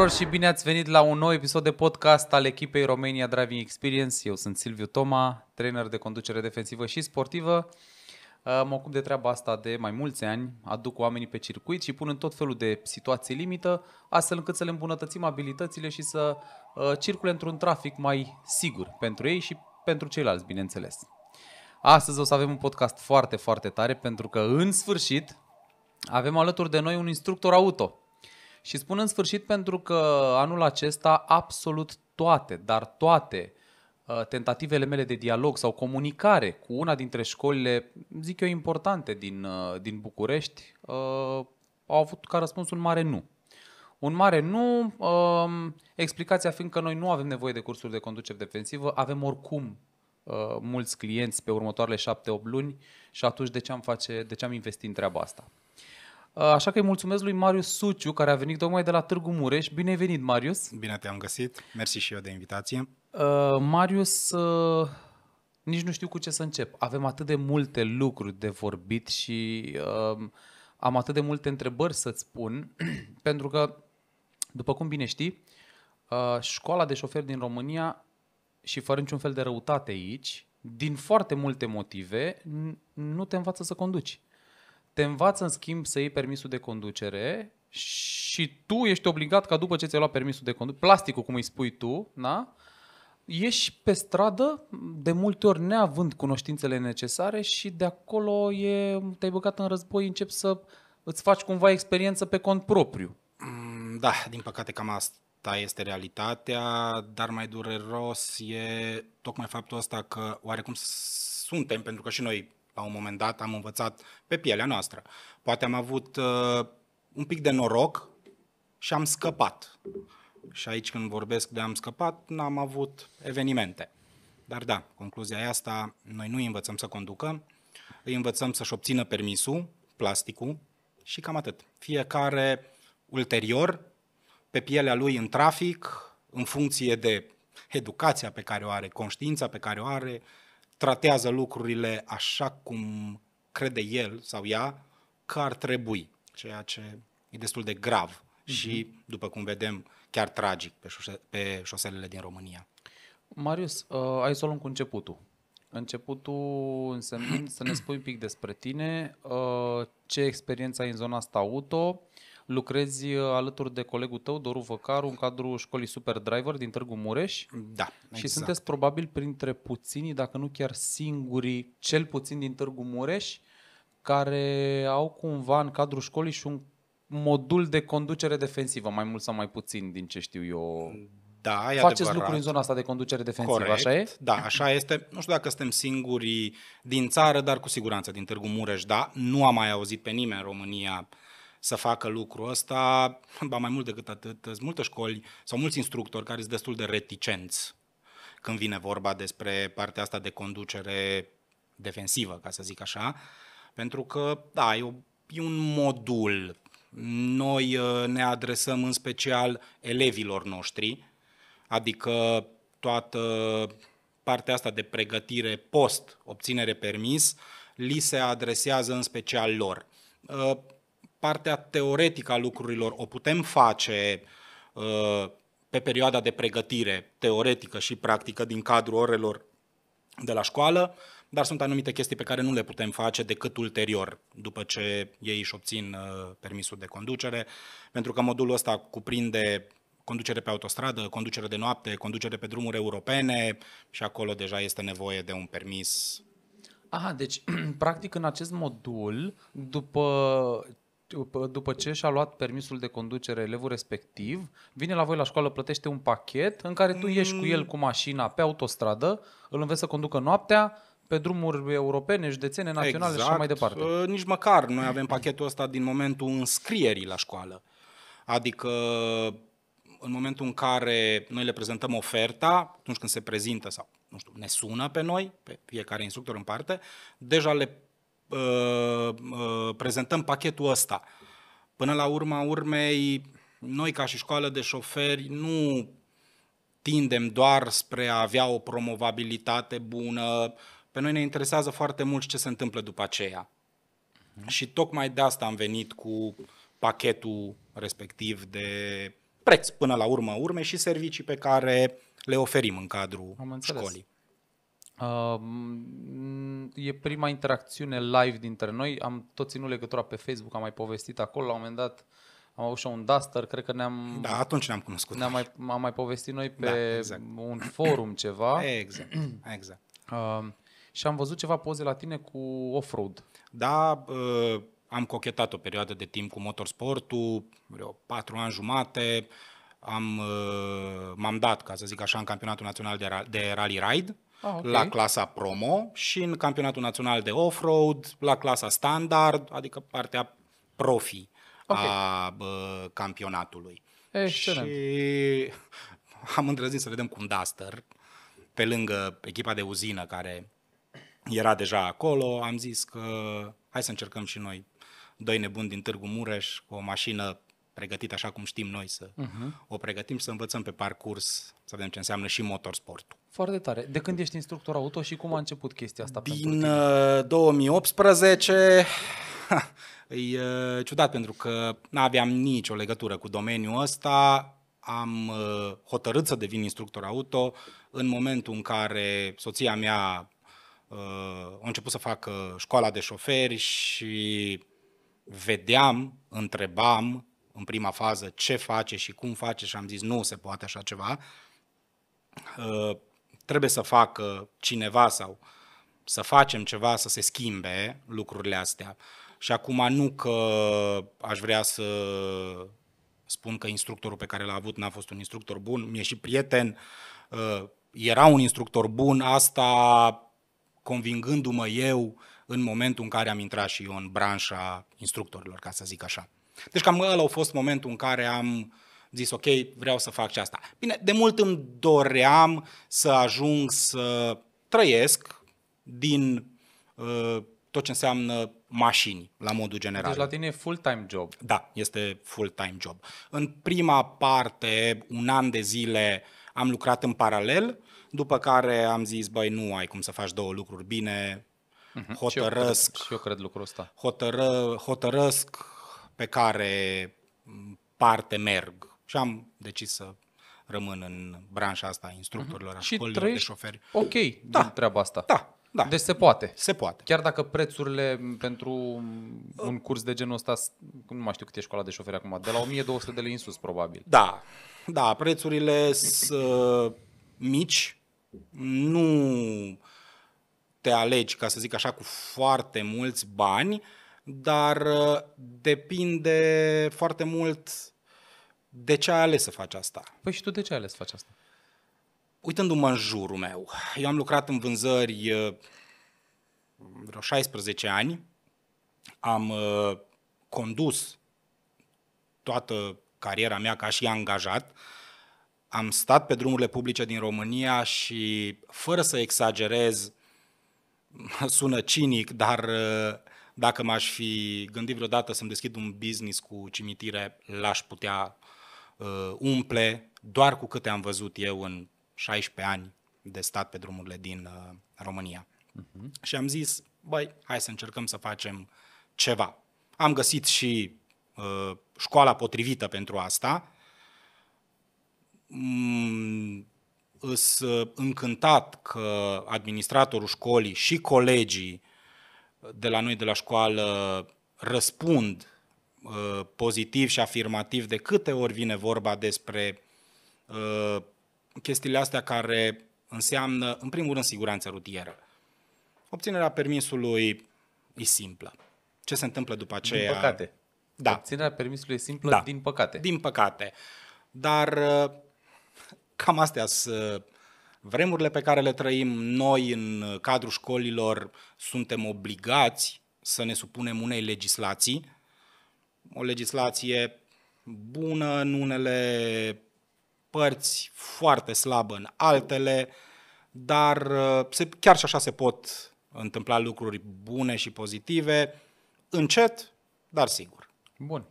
tuturor și bine ați venit la un nou episod de podcast al echipei România Driving Experience. Eu sunt Silviu Toma, trainer de conducere defensivă și sportivă. Mă ocup de treaba asta de mai mulți ani, aduc oamenii pe circuit și pun în tot felul de situații limită, astfel încât să le îmbunătățim abilitățile și să uh, circule într-un trafic mai sigur pentru ei și pentru ceilalți, bineînțeles. Astăzi o să avem un podcast foarte, foarte tare pentru că în sfârșit avem alături de noi un instructor auto – și spun în sfârșit pentru că anul acesta absolut toate, dar toate uh, tentativele mele de dialog sau comunicare cu una dintre școlile, zic eu, importante din, uh, din București, uh, au avut ca răspuns un mare nu. Un mare nu, um, explicația fiind că noi nu avem nevoie de cursuri de conducere defensivă, avem oricum mulți clienți pe următoarele 7-8 luni și atunci de ce am, face, de ce am investi în treaba asta? Uh, așa că îi mulțumesc lui Marius Suciu, care a venit tocmai de la Târgu Mureș. Bine ai venit, Marius! Bine te-am găsit! Mersi și eu de invitație! Uh, Marius, uh, nici nu știu cu ce să încep. Avem atât de multe lucruri de vorbit și am atât de multe întrebări să-ți spun, pentru că, după cum bine știi, școala de șoferi din România, și fără niciun fel de răutate aici, din foarte multe motive, nu te învață să conduci te învață în schimb să iei permisul de conducere și tu ești obligat ca după ce ți-ai luat permisul de conducere, plasticul cum îi spui tu, da? ești pe stradă, de multe ori neavând cunoștințele necesare și de acolo e, te-ai băgat în război, începi să îți faci cumva experiență pe cont propriu. Mm, da, din păcate cam asta este realitatea, dar mai dureros e tocmai faptul ăsta că oarecum suntem, pentru că și noi la un moment dat am învățat pe pielea noastră. Poate am avut uh, un pic de noroc și am scăpat. Și aici când vorbesc de am scăpat, n-am avut evenimente. Dar da, concluzia e asta, noi nu învățăm să conducă, îi învățăm să-și obțină permisul, plasticul și cam atât. Fiecare ulterior, pe pielea lui în trafic, în funcție de educația pe care o are, conștiința pe care o are, tratează lucrurile așa cum crede el sau ea că ar trebui, ceea ce e destul de grav uh-huh. și, după cum vedem, chiar tragic pe, șose- pe șoselele din România. Marius, uh, hai să o luăm cu începutul. Începutul însemnând să ne spui un pic despre tine, uh, ce experiență ai în zona asta auto, uh, Lucrezi uh, alături de colegul tău, Doru Văcaru, în cadrul școlii Super Driver din Târgu Mureș. Da, Și exact. sunteți probabil printre puținii, dacă nu chiar singurii, cel puțin din Târgu Mureș, care au cumva în cadrul școlii și un modul de conducere defensivă, mai mult sau mai puțin, din ce știu eu. Da, e Faceți adevărat. lucruri în zona asta de conducere defensivă, Corect. așa e? Da, așa este. Nu știu dacă suntem singurii din țară, dar cu siguranță din Târgu Mureș, da. Nu am mai auzit pe nimeni în România uh, să facă lucrul ăsta, ba mai mult decât atât, sunt multe școli sau mulți instructori care sunt destul de reticenți când vine vorba despre partea asta de conducere defensivă, ca să zic așa, pentru că, da, e, o, e un modul. Noi uh, ne adresăm în special elevilor noștri, adică toată partea asta de pregătire post obținere permis, li se adresează în special lor. Uh, partea teoretică a lucrurilor o putem face uh, pe perioada de pregătire teoretică și practică din cadrul orelor de la școală, dar sunt anumite chestii pe care nu le putem face decât ulterior, după ce ei își obțin uh, permisul de conducere, pentru că modulul ăsta cuprinde conducere pe autostradă, conducere de noapte, conducere pe drumuri europene și acolo deja este nevoie de un permis Aha, deci, practic, în acest modul, după după ce și-a luat permisul de conducere elevul respectiv, vine la voi la școală, plătește un pachet în care tu ieși cu el cu mm. mașina pe autostradă, îl înveți să conducă noaptea, pe drumuri europene, județene, naționale exact. și mai departe. Uh, nici măcar noi avem pachetul ăsta din momentul înscrierii la școală. Adică în momentul în care noi le prezentăm oferta, atunci când se prezintă sau, nu știu, ne sună pe noi, pe fiecare instructor în parte, deja le Uh, uh, prezentăm pachetul ăsta. Până la urma urmei, noi ca și școală de șoferi nu tindem doar spre a avea o promovabilitate bună, pe noi ne interesează foarte mult ce se întâmplă după aceea. Mhm. Și tocmai de asta am venit cu pachetul respectiv de preț până la urmă urme și servicii pe care le oferim în cadrul școlii. Mm, e prima interacțiune live dintre noi. Am tot ținut legătura pe Facebook, am mai povestit acolo. La un moment dat am avut și un Duster, cred că ne-am... Da, atunci ne-am cunoscut. Ne-am mai, am mai povestit noi pe da, exact. un forum ceva. Exact, exact. Uh, și am văzut ceva poze la tine cu off-road. Da, uh, am cochetat o perioadă de timp cu motorsportul, vreo patru ani jumate. Am, uh, m-am dat, ca să zic așa, în campionatul național de, de rally ride. Uh, Ah, okay. la clasa promo și în campionatul național de off-road, la clasa standard, adică partea profi okay. a bă, campionatului. Excelent. Și am îndrăznit să vedem cum cu un Duster pe lângă echipa de uzină care era deja acolo, am zis că hai să încercăm și noi doi nebuni din Târgu Mureș cu o mașină pregătită așa cum știm noi să uh-huh. o pregătim și să învățăm pe parcurs, să vedem ce înseamnă și motorsportul. Foarte tare. De când ești instructor auto și cum a început chestia asta? Din 2018. Uh, e uh, ciudat pentru că nu aveam nicio legătură cu domeniul ăsta. Am uh, hotărât să devin instructor auto în momentul în care soția mea a început să facă școala de șoferi și vedeam, întrebam în prima fază ce face și cum face și am zis nu se poate așa ceva trebuie să facă cineva sau să facem ceva să se schimbe lucrurile astea. Și acum nu că aș vrea să spun că instructorul pe care l-a avut n-a fost un instructor bun, mi-e și prieten, uh, era un instructor bun, asta convingându-mă eu în momentul în care am intrat și eu în branșa instructorilor, ca să zic așa. Deci cam ăla a fost momentul în care am uh, zis, ok, vreau să fac și asta. Bine, de mult îmi doream să ajung să trăiesc din uh, tot ce înseamnă mașini, la modul general. Deci la tine e full-time job. Da, este full-time job. În prima parte, un an de zile, am lucrat în paralel, după care am zis, băi, nu ai cum să faci două lucruri bine, uh-huh. Mhm. hotărăsc. Și eu, cred, și eu cred lucrul ăsta. Hotără, hotărăsc pe care parte merg. Și am decis să rămân în branșa asta a instructorilor, a școlilor de șoferi. Ok, da, din treaba asta. Da, da. Deci se poate. Se poate. Chiar dacă prețurile pentru un curs de genul ăsta, nu mai știu cât e școala de șoferi acum, de la 1200 de lei în sus, probabil. Da, da, prețurile sunt uh, mici, nu te alegi, ca să zic așa, cu foarte mulți bani, dar uh, depinde foarte mult de ce ai ales să faci asta? Păi și tu de ce ai ales să faci asta? Uitându-mă în jurul meu, eu am lucrat în vânzări uh, vreo 16 ani, am uh, condus toată cariera mea ca și angajat, am stat pe drumurile publice din România și, fără să exagerez, sună cinic, dar uh, dacă m-aș fi gândit vreodată să-mi deschid un business cu cimitire, l-aș putea uh, umple doar cu câte am văzut eu în 16 ani de stat pe drumurile din uh, România. Uh-huh. Și am zis, băi, hai să încercăm să facem ceva. Am găsit și uh, școala potrivită pentru asta. Mm, îs uh, încântat că administratorul școlii și colegii de la noi de la școală răspund Uh, pozitiv și afirmativ de câte ori vine vorba despre uh, chestiile astea care înseamnă, în primul rând, siguranță rutieră. Obținerea permisului e simplă. Ce se întâmplă după aceea? Din păcate. Da. Obținerea permisului e simplă, da. din păcate. Din păcate. Dar uh, cam astea sunt vremurile pe care le trăim. Noi, în cadrul școlilor, suntem obligați să ne supunem unei legislații o legislație bună în unele părți, foarte slabă în altele, dar uh, se, chiar și așa se pot întâmpla lucruri bune și pozitive, încet, dar sigur. Bun.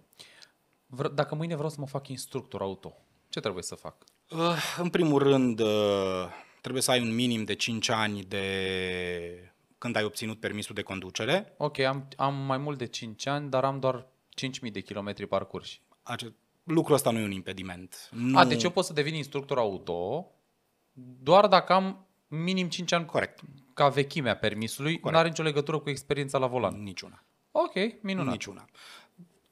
Vre- dacă mâine vreau să mă fac instructor auto, ce trebuie să fac? Uh, în primul rând, uh, trebuie să ai un minim de 5 ani de când ai obținut permisul de conducere. Ok, am, am mai mult de 5 ani, dar am doar 5.000 de kilometri parcurși. Ace- lucrul ăsta nu e un impediment. Nu... A, deci eu pot să devin instructor auto doar dacă am minim 5 ani Corect. ca vechimea permisului, nu are nicio legătură cu experiența la volan. Niciuna. Ok, minunat. Niciuna.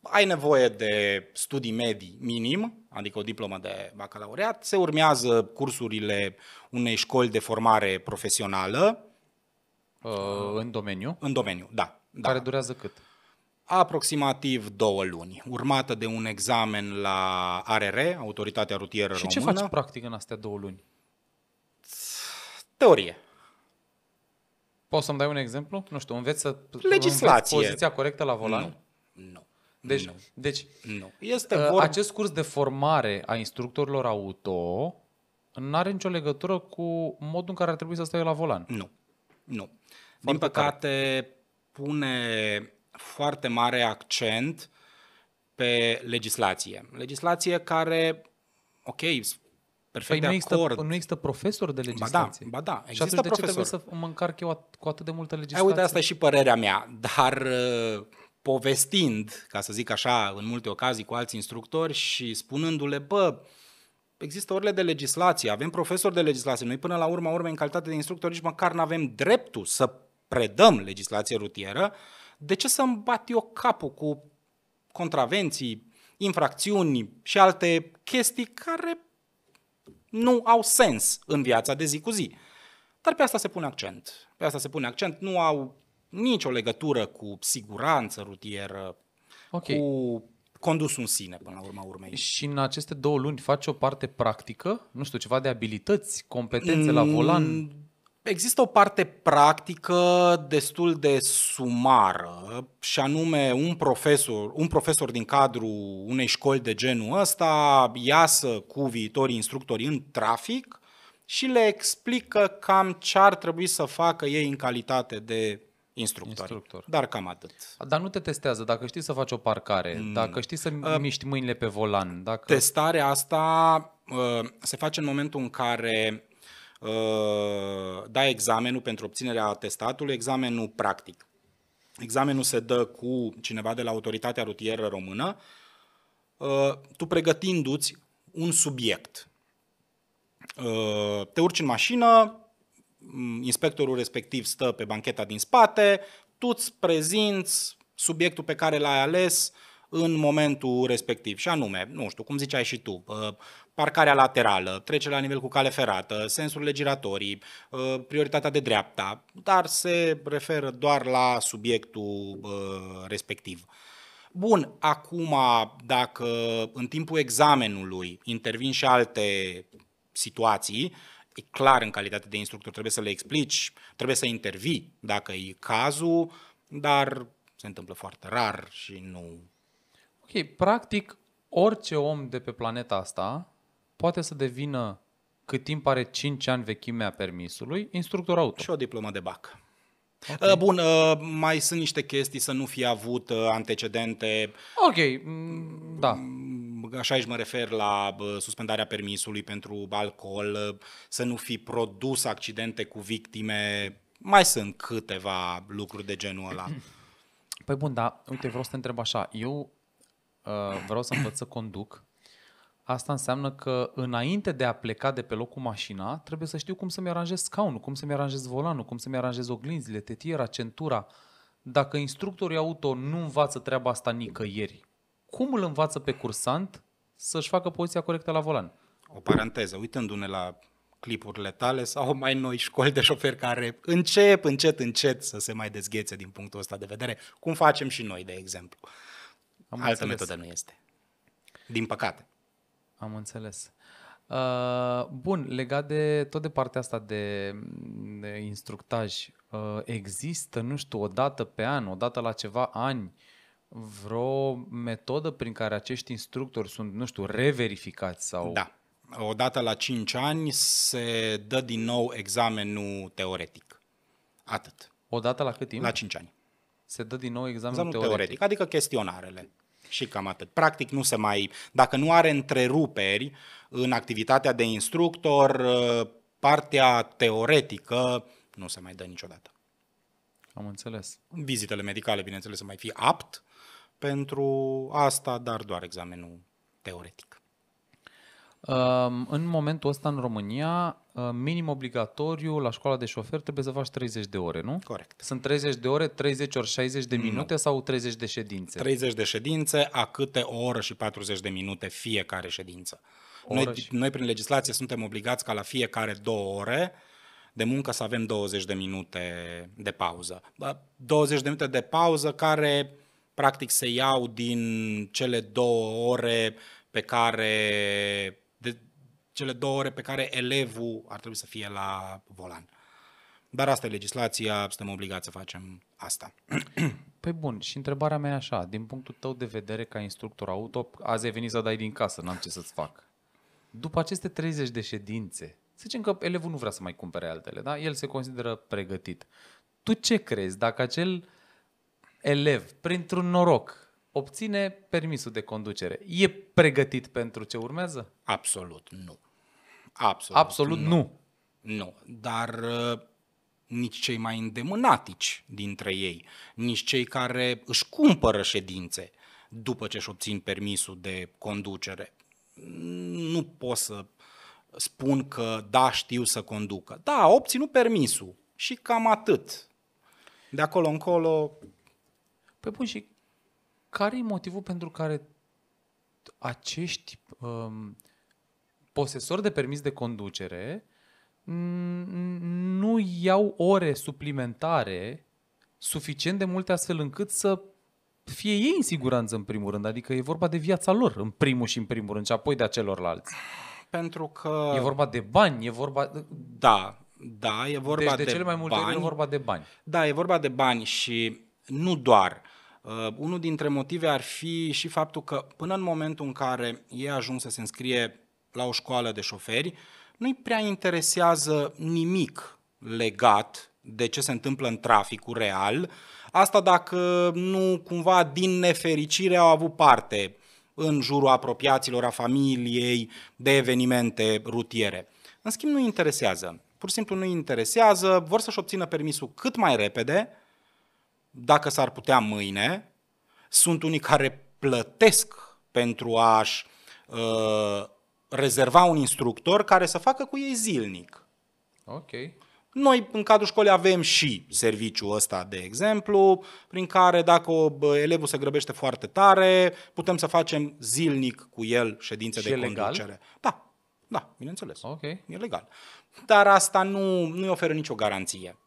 Ai nevoie de studii medii minim, adică o diplomă de bacalaureat, se urmează cursurile unei școli de formare profesională. Uh, în domeniu? În domeniu, da. da. Care durează cât? aproximativ două luni, urmată de un examen la ARR, Autoritatea Rutieră Română. Și ce faci practic în astea două luni? Teorie. Poți să-mi dai un exemplu? Nu știu, înveți să Legislație. Înveți poziția corectă la volan? Nu. nu. Deci, nu. deci nu. Este ă, vor... acest curs de formare a instructorilor auto nu are nicio legătură cu modul în care ar trebui să stai la volan. Nu. Nu. Foarte Din păcate, tare. pune foarte mare accent pe legislație. Legislație care, ok, perfect păi de nu acord. Păi nu există profesor de da, legislație. Ba da, ba da există și atunci profesor. de ce trebuie să mă încarc eu cu atât de multă legislație? Ai, uite, asta e și părerea mea, dar uh, povestind, ca să zic așa, în multe ocazii cu alți instructori și spunându-le, bă, există orele de legislație, avem profesori de legislație, noi până la urma urmei în calitate de instructor nici măcar nu avem dreptul să predăm legislație rutieră, uh, de ce să-mi bat eu capul cu contravenții, infracțiuni și alte chestii care nu au sens în viața de zi cu zi? Dar pe asta se pune accent. Pe asta se pune accent. Nu au nicio legătură cu siguranță rutieră, okay. cu condus în sine până la urma urmei. Și în aceste două luni faci o parte practică? Nu știu, ceva de abilități, competențe mm, la volan? Mm, Există o parte practică destul de sumară și anume un profesor, un profesor din cadrul unei școli de genul ăsta iasă cu viitorii instructori în trafic și le explică cam ce ar trebui să facă ei în calitate de instructori. Instructor. Dar cam atât. Dar nu te testează dacă știi să faci o parcare, mm. dacă știi să uh, miști mâinile pe volan. Dacă... Testarea asta uh, se face în momentul în care da examenul pentru obținerea atestatului, examenul practic. Examenul se dă cu cineva de la Autoritatea Rutieră Română, uh, tu pregătindu-ți un subiect. Uh, te urci în mașină, mm, inspectorul respectiv stă pe bancheta din spate, tu îți prezinți subiectul pe care l-ai ales în momentul respectiv. Și anume, nu știu, cum ziceai și tu, parcarea laterală, trece la nivel cu cale ferată, sensurile giratorii, uh, prioritatea de dreapta, dar se referă doar la subiectul uh, respectiv. Bun, acum dacă în timpul examenului intervin și alte situații, e clar în calitate de instructor, trebuie să le explici, trebuie să intervii dacă e cazul, dar se întâmplă foarte rar și nu... Ok, practic orice om de pe planeta asta poate să devină, cât timp are 5 ani vechimea permisului, instructor auto. Și o diplomă de bac. Okay. Uh, bun, uh, mai sunt niște chestii să nu fi avut uh, antecedente. Ok, mm, da. Mm, așa aici mă refer la suspendarea permisului pentru alcool, să nu fi produs accidente cu victime. Mai sunt câteva lucruri de genul ăla. Păi bun, da. uite, vreau să te întreb așa. Eu uh, vreau să învăț să conduc asta înseamnă că înainte de a pleca de pe loc cu mașina, trebuie să știu cum să-mi aranjez scaunul, cum să-mi aranjez volanul, cum să-mi aranjez oglinzile, tetiera, centura. Dacă instructorii auto nu învață treaba asta nicăieri, cum îl învață pe cursant să-și facă poziția corectă la volan? O paranteză, uitându-ne la clipurile tale sau mai noi școli de șoferi care încep, încet, încet să se mai dezghețe din punctul ăsta de vedere, cum facem și noi, de exemplu. Am Altă înțeles. metodă nu este. Din păcate. Am înțeles. Uh, bun, legat de tot de partea asta de, de instructaj, uh, există, nu știu, o dată pe an, o dată la ceva ani, vreo metodă prin care acești instructori sunt, nu știu, reverificați sau... Da. dată la 5 ani se dă din nou examenul teoretic. Atât. dată la cât timp? La 5 ani. Se dă din nou examenul, examenul teoretic. teoretic. Adică chestionarele. Și cam atât. Practic nu se mai, dacă nu are întreruperi în activitatea de instructor, ă, partea teoretică nu se mai dă niciodată. Am înțeles. Vizitele medicale, bineînțeles, să mai fi apt pentru asta, dar doar examenul teoretic. În momentul ăsta în România, minim obligatoriu la școala de șofer trebuie să faci 30 de ore, nu? Corect. Sunt 30 de ore, 30 ori 60 de minute nu. sau 30 de ședințe? 30 de ședințe, a câte o oră și 40 de minute fiecare ședință. Noi, și... noi prin legislație suntem obligați ca la fiecare două ore de muncă să avem 20 de minute de pauză. 20 de minute de pauză care practic se iau din cele două ore pe care cele două ore pe care elevul ar trebui să fie la volan. Dar asta e legislația, suntem obligați să facem asta. Păi bun, și întrebarea mea e așa, din punctul tău de vedere ca instructor auto, azi ai venit să dai din casă, n-am ce să-ți fac. După aceste 30 de ședințe, să zicem că elevul nu vrea să mai cumpere altele, da? El se consideră pregătit. Tu ce crezi dacă acel elev, printr-un noroc, obține permisul de conducere? E pregătit pentru ce urmează? Absolut nu. Absolut, Absolut nu. nu. Nu, dar uh, nici cei mai îndemânatici dintre ei, nici cei care își cumpără ședințe după ce își obțin permisul de conducere. Nu pot să spun că da, știu să conducă. Da, obținu obținut permisul și cam atât. De acolo încolo... Păi bun, și care e motivul pentru care acești um, posesori de permis de conducere nu iau ore suplimentare suficient de multe astfel încât să fie ei în siguranță în primul rând, adică e vorba de viața lor în primul și în primul rând și apoi de a celorlalți. Pentru că... E vorba de bani, e vorba... Da, da, e vorba deci, de, de cele mai multe bani. ori e vorba de bani. Da, e vorba de bani și nu doar. Uh, unul dintre motive ar fi și faptul că până în momentul în care ei ajung să se înscrie la o școală de șoferi, nu-i prea interesează nimic legat de ce se întâmplă în traficul real, asta dacă nu cumva din nefericire au avut parte în jurul apropiaților, a familiei, de evenimente rutiere. În schimb, nu interesează. Pur și simplu nu interesează, vor să-și obțină permisul cât mai repede, dacă s-ar putea mâine. Sunt unii care plătesc pentru a-și uh, rezerva un instructor care să facă cu ei zilnic. Ok. Noi, în cadrul școlii, avem și serviciul ăsta, de exemplu, prin care dacă elevul se grăbește foarte tare, putem să facem zilnic cu el ședințe și de e conducere. Legal? Da, da, bineînțeles. Ok. E legal. Dar asta nu, nu oferă nicio garanție.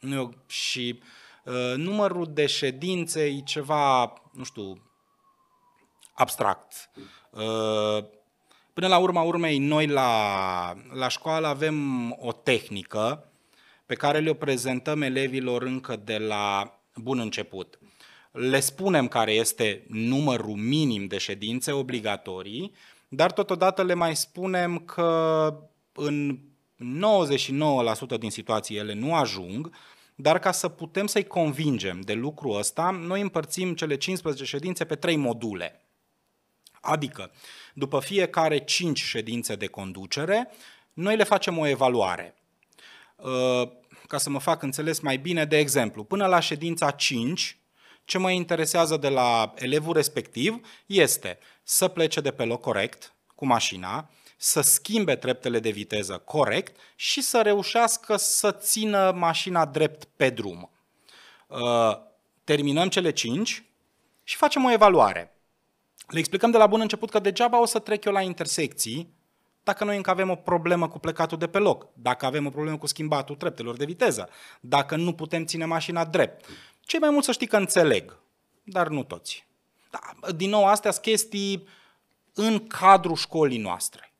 Nu, și uh, numărul de ședințe e ceva, nu știu, abstract. Uh, Până la urma urmei, noi la, la școală avem o tehnică pe care le-o prezentăm elevilor încă de la bun început. Le spunem care este numărul minim de ședințe obligatorii, dar totodată le mai spunem că în 99% din situații ele nu ajung, dar ca să putem să-i convingem de lucrul ăsta, noi împărțim cele 15 ședințe pe 3 module. Adică, după fiecare 5 ședințe de conducere, noi le facem o evaluare. Uh, ca să mă fac înțeles mai bine, de exemplu, până la ședința 5, ce mă interesează de la elevul respectiv este să plece de pe loc corect cu mașina, să schimbe treptele de viteză corect și să reușească să țină mașina drept pe drum. Uh, terminăm cele 5 și facem o evaluare. Le explicăm de la bun început că degeaba o să trec eu la intersecții dacă noi încă avem o problemă cu plecatul de pe loc, dacă avem o problemă cu schimbatul treptelor de viteză, dacă nu putem ține mașina drept. Cei mai mulți să știi că înțeleg, dar nu toți. Da, din nou, astea sunt chestii în cadrul școlii noastre.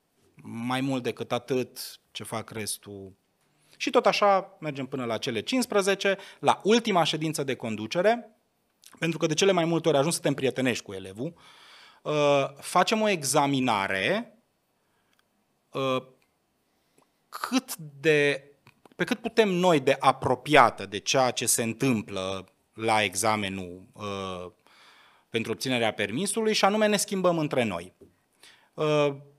Mai mult decât atât ce fac restul. Și tot așa mergem până la cele 15, la ultima ședință de conducere, pentru că de cele mai multe ori ajungi să te împrietenești cu elevul, Uh, facem o examinare uh, cât de, pe cât putem noi de apropiată de ceea ce se întâmplă la examenul uh, pentru obținerea permisului și anume ne schimbăm între noi.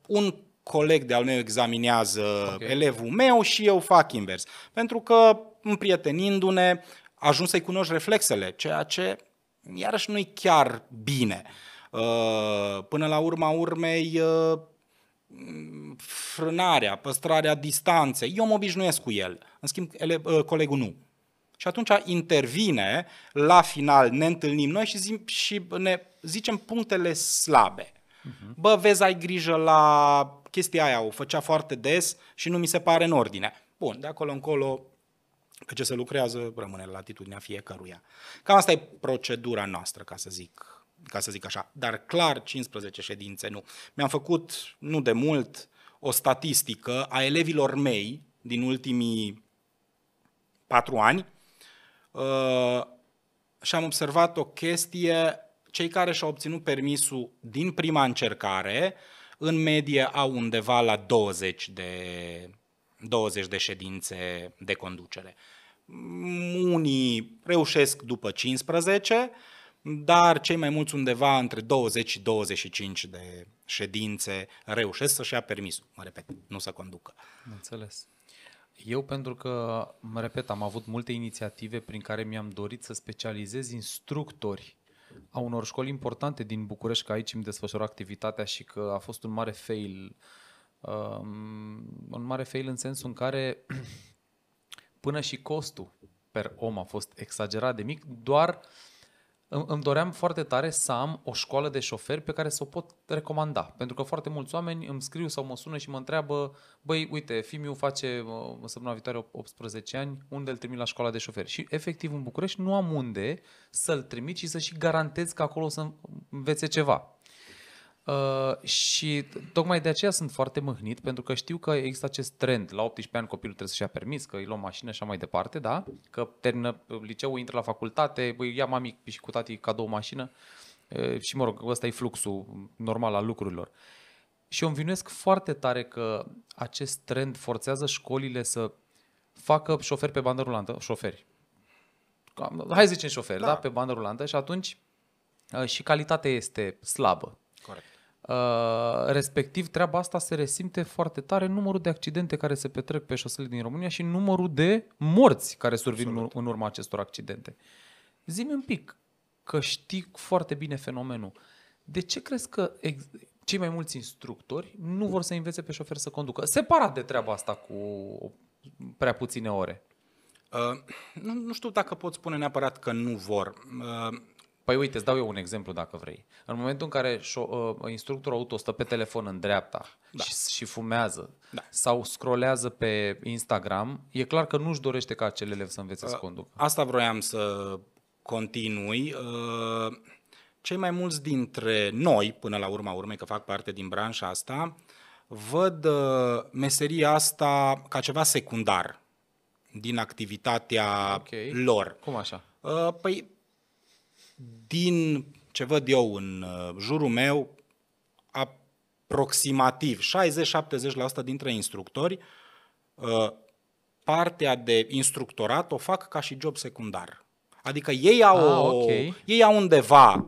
Un coleg de-al meu examinează okay. elevul meu și eu fac invers. Pentru că, împrietenindu-ne, ajung să-i cunoști reflexele, ceea ce iarăși nu-i chiar bine. Uh, Uh, până la urma urmei, uh, frânarea, păstrarea distanței, eu mă obișnuiesc cu el. În schimb, ele, uh, colegul nu. Și atunci intervine, la final ne întâlnim noi și, zi, și ne zicem punctele slabe. Uh-huh. Bă, vezi, ai grijă la chestia aia, o făcea foarte des și nu mi se pare în ordine. Bun, de acolo încolo, pe ce se lucrează, rămâne la latitudinea fiecăruia. Cam asta e procedura noastră, ca să zic ca să zic așa, dar clar 15 ședințe nu. Mi-am făcut nu de mult o statistică a elevilor mei din ultimii patru ani uh, și am observat o chestie, cei care și-au obținut permisul din prima încercare, în medie au undeva la 20 de, 20 de ședințe de conducere. Unii reușesc după 15, dar cei mai mulți undeva între 20 și 25 de ședințe reușesc să-și ia permisul, mă repet, nu să conducă. Înțeles. Eu, pentru că, mă repet, am avut multe inițiative prin care mi-am dorit să specializez instructori a unor școli importante din București, că aici îmi desfășor activitatea și că a fost un mare fail. Um, un mare fail în sensul în care până și costul per om a fost exagerat de mic, doar uh, îmi doream foarte tare să am o școală de șoferi pe care să o pot recomanda. Pentru că foarte mulți oameni îmi scriu sau mă sună și mă întreabă băi, uite, Fimiu face săptămâna viitoare 18 ani, unde îl trimit la școala de șoferi? Și efectiv în București nu am unde să-l trimit și să și garantez că acolo să învețe ceva. Uh, și tocmai de aceea sunt foarte mâhnit, pentru că știu că există acest trend. La 18 ani copilul trebuie să-și ia permis, că îi luăm mașină și așa mai departe, da? Că termină uh, liceul, intră la facultate, băi, ia mami și cu tati cadou mașină. Uh, și mă rog, ăsta e fluxul normal al lucrurilor. Și eu învinuiesc foarte tare că acest trend forțează școlile să facă șoferi pe bandă rulantă, șoferi. Hai să zicem șoferi, da. da? Pe bandă rulantă și atunci și calitatea este slabă. Corect. Uh, respectiv, treaba asta se resimte foarte tare în numărul de accidente care se petrec pe șosele din România și numărul de morți care survin Absolut. în urma acestor accidente. Zi-mi un pic, că știi foarte bine fenomenul. De ce crezi că ex- cei mai mulți instructori nu vor să învețe pe șofer să conducă? Separat de treaba asta cu prea puține ore. Uh, nu, nu știu dacă pot spune neapărat că nu vor. Uh, Păi uite, îți dau eu un exemplu dacă vrei. În momentul în care ă, instructorul auto stă pe telefon în dreapta da. și, și fumează da. sau scrolează pe Instagram, e clar că nu-și dorește ca acel elev să învețe ă, să conducă. Asta vroiam să continui. Ă, cei mai mulți dintre noi, până la urma urmei, că fac parte din branșa asta, văd meseria asta ca ceva secundar din activitatea okay. lor. Cum așa? Păi din ce văd eu în uh, jurul meu, aproximativ 60-70% dintre instructori, uh, partea de instructorat o fac ca și job secundar. Adică ei au, ah, okay. ei au undeva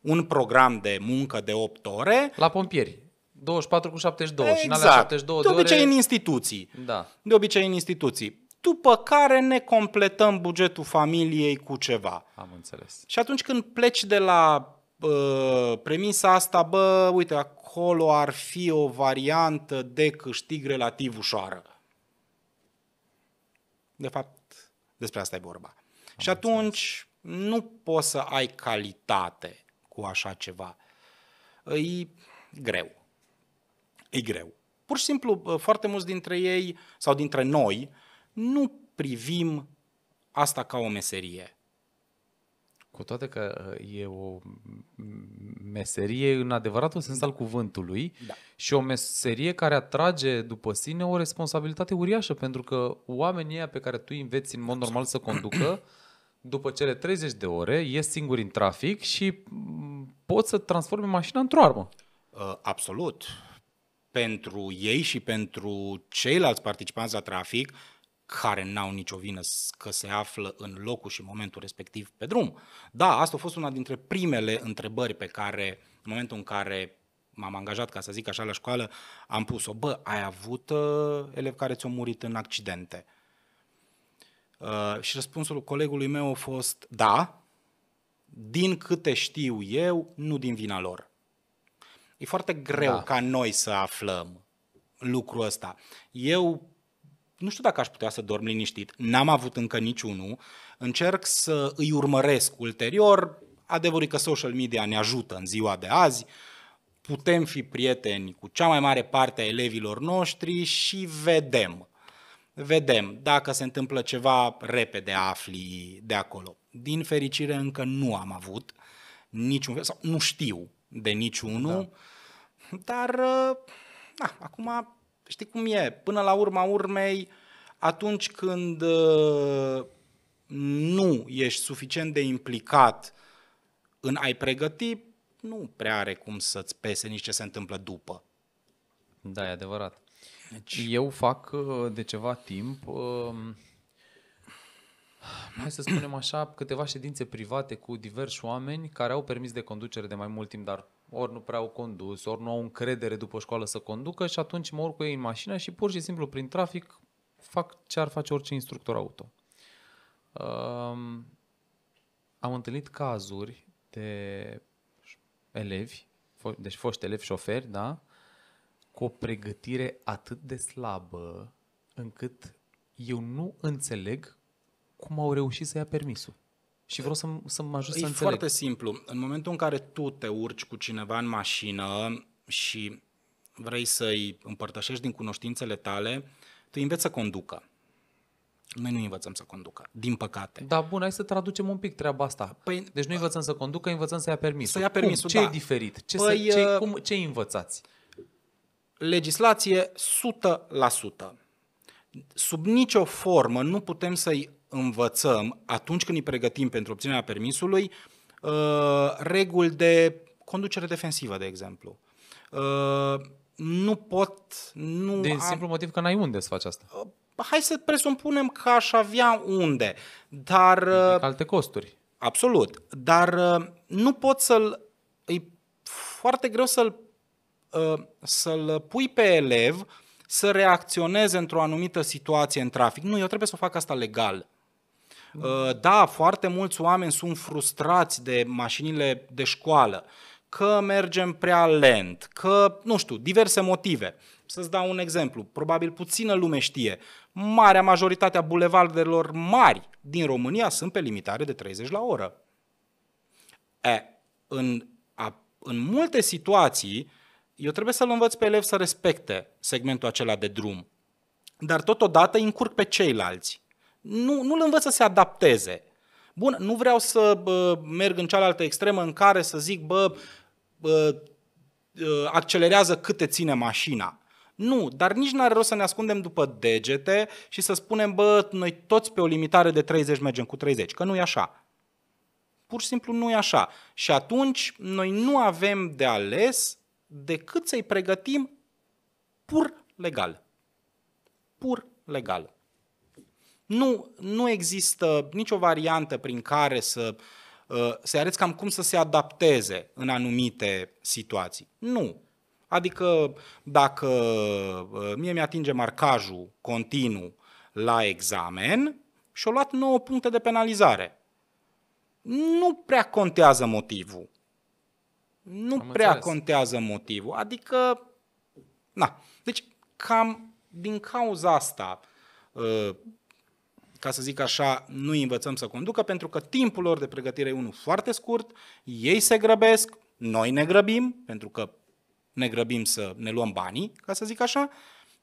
un program de muncă de 8 ore. La pompieri. 24 cu 72 exact. și în alea 72 exact. de, de obicei ore... în instituții. Da. De obicei în instituții după care ne completăm bugetul familiei cu ceva. Am înțeles. Și atunci când pleci de la uh, premisa asta, bă, uite, acolo ar fi o variantă de câștig relativ ușoară. De fapt, despre asta e vorba. Am și atunci înțeles. nu poți să ai calitate cu așa ceva. E greu. E greu. Pur și simplu, foarte mulți dintre ei sau dintre noi uh, nu privim asta ca o meserie. Cu toate că uh, e o meserie în adevăratul sens al cuvântului da. și o meserie care atrage după sine o responsabilitate uriașă, pentru că oamenii pe care tu îi înveți în mod normal să conducă, după cele 30 de ore, ies singur în trafic și mm, pot să transforme mașina într-o armă. Uh, absolut. Pentru ei și pentru ceilalți participanți la trafic, care n-au nicio vină că se află în locul și momentul respectiv pe drum. Da, asta a fost una dintre primele întrebări pe care, în momentul în care m-am angajat, ca să zic așa, la școală, am pus-o, bă, ai avut uh, elevi care ți-au murit în accidente? Uh, și răspunsul colegului meu a fost, da, din câte știu eu, nu din vina lor. E foarte greu da. ca noi să aflăm lucrul ăsta. Eu nu știu dacă aș putea să dorm liniștit, n-am avut încă niciunul, încerc să îi urmăresc ulterior, adevărul că social media ne ajută în ziua de azi, putem fi prieteni cu cea mai mare parte a elevilor noștri și vedem. Vedem dacă se întâmplă ceva repede afli de acolo. Din fericire încă nu am avut niciun fel, sau nu știu de niciunul, da. dar da, acum Știi cum e? Până la urma urmei, atunci când uh, nu ești suficient de implicat în a-i pregăti, nu prea are cum să-ți pese nici ce se întâmplă după. Da, e adevărat. Deci... Eu fac uh, de ceva timp, um, hai să spunem așa, câteva ședințe private cu diversi oameni care au permis de conducere de mai mult timp, dar ori nu prea au condus, ori nu au încredere după școală să conducă și atunci mă urc cu ei în mașină și pur și simplu prin trafic fac ce ar face orice instructor auto. Um, am întâlnit cazuri de elevi, deci foști elevi șoferi, da, cu o pregătire atât de slabă încât eu nu înțeleg cum au reușit să ia permisul. Și vreau să, să mă ajut e să înțeleg. E foarte simplu. În momentul în care tu te urci cu cineva în mașină și vrei să-i împărtășești din cunoștințele tale, tu înveți să conducă. Noi nu învățăm să conducă, din păcate. Da, bun, hai să traducem un pic treaba asta. Păi, deci nu învățăm să conducă, învățăm să ia permisul. Să ia permisul, cum? Da. Ce e diferit? Ce, păi, să, ce, uh, cum, ce învățați? Legislație 100%. Sub nicio formă nu putem să-i învățăm atunci când îi pregătim pentru obținerea permisului uh, reguli de conducere defensivă, de exemplu. Uh, nu pot... Nu de am... simplu motiv că n-ai unde să faci asta. Uh, hai să presupunem că aș avea unde, dar... Adică alte costuri. Absolut, dar nu pot să-l... E foarte greu să-l, să-l pui pe elev să reacționeze într-o anumită situație în trafic. Nu, eu trebuie să fac asta legal. Ă, da, foarte mulți oameni sunt frustrați de mașinile de școală, că mergem prea lent, că, nu știu, diverse motive. Să-ți dau un exemplu, probabil puțină lume știe, marea majoritatea bulevardelor mari din România sunt pe limitare de 30 la oră. E, în, a, în multe situații, eu trebuie să-l învăț pe elev să respecte segmentul acela de drum, dar totodată încurc pe ceilalți nu, nu-l învăț să se adapteze. Bun, nu vreau să bă, merg în cealaltă extremă în care să zic, bă, bă accelerează cât te ține mașina. Nu, dar nici n-are rost să ne ascundem după degete și să spunem, bă, noi toți pe o limitare de 30 mergem cu 30, că nu e așa. Pur și simplu nu e așa. Și atunci noi nu avem de ales decât să-i pregătim pur legal. Pur legal. Nu, nu există nicio variantă prin care să uh, se arăți cam cum să se adapteze în anumite situații. Nu. Adică dacă uh, mie mi-atinge marcajul continuu la examen și-o luat 9 puncte de penalizare. Nu prea contează motivul. Nu Am prea înțeles. contează motivul. Adică, na. Deci, cam din cauza asta, uh, ca să zic așa, nu învățăm să conducă, pentru că timpul lor de pregătire e unul foarte scurt, ei se grăbesc, noi ne grăbim, pentru că ne grăbim să ne luăm banii, ca să zic așa,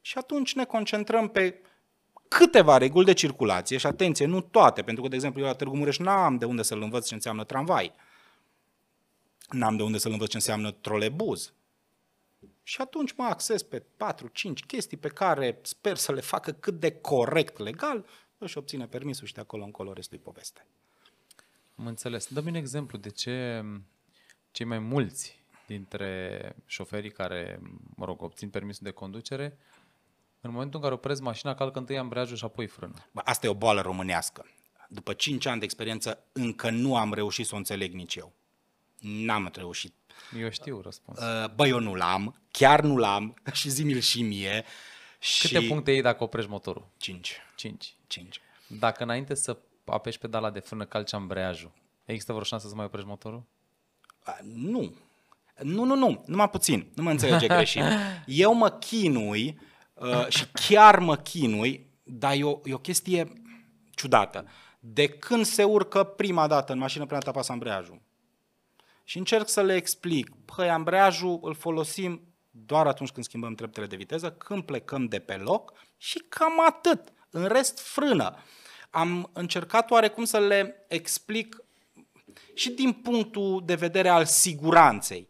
și atunci ne concentrăm pe câteva reguli de circulație și atenție, nu toate, pentru că, de exemplu, eu la Târgu Mureș n-am de unde să-l învăț ce înseamnă tramvai, n-am de unde să-l învăț ce înseamnă trolebuz. Și atunci mă acces pe 4-5 chestii pe care sper să le facă cât de corect legal și obține permisul și de acolo încolo restul poveste. Am înțeles. Dă-mi un exemplu de ce cei mai mulți dintre șoferii care, mă rog, obțin permisul de conducere, în momentul în care opresc mașina, calcă întâi ambreiajul și apoi frână. Bă, asta e o boală românească. După 5 ani de experiență, încă nu am reușit să o înțeleg nici eu. N-am reușit. Eu știu răspuns. Bă, eu nu l-am, chiar nu l-am și zi mi și mie. Câte și... puncte iei dacă oprești motorul? 5. 5. 5. Dacă înainte să apeși pedala de frână, calci ambreiajul, există vreo șansă să mai oprești motorul? A, nu. Nu, nu, nu. Numai puțin. Nu mă înțelege greșit. Eu mă chinui uh, și chiar mă chinui, dar e o, e o chestie ciudată. De când se urcă prima dată în mașină, prima dată apasă ambreiajul. Și încerc să le explic. Păi, ambreiajul îl folosim doar atunci când schimbăm treptele de viteză, când plecăm de pe loc și cam atât. În rest, frână. Am încercat oarecum să le explic și din punctul de vedere al siguranței.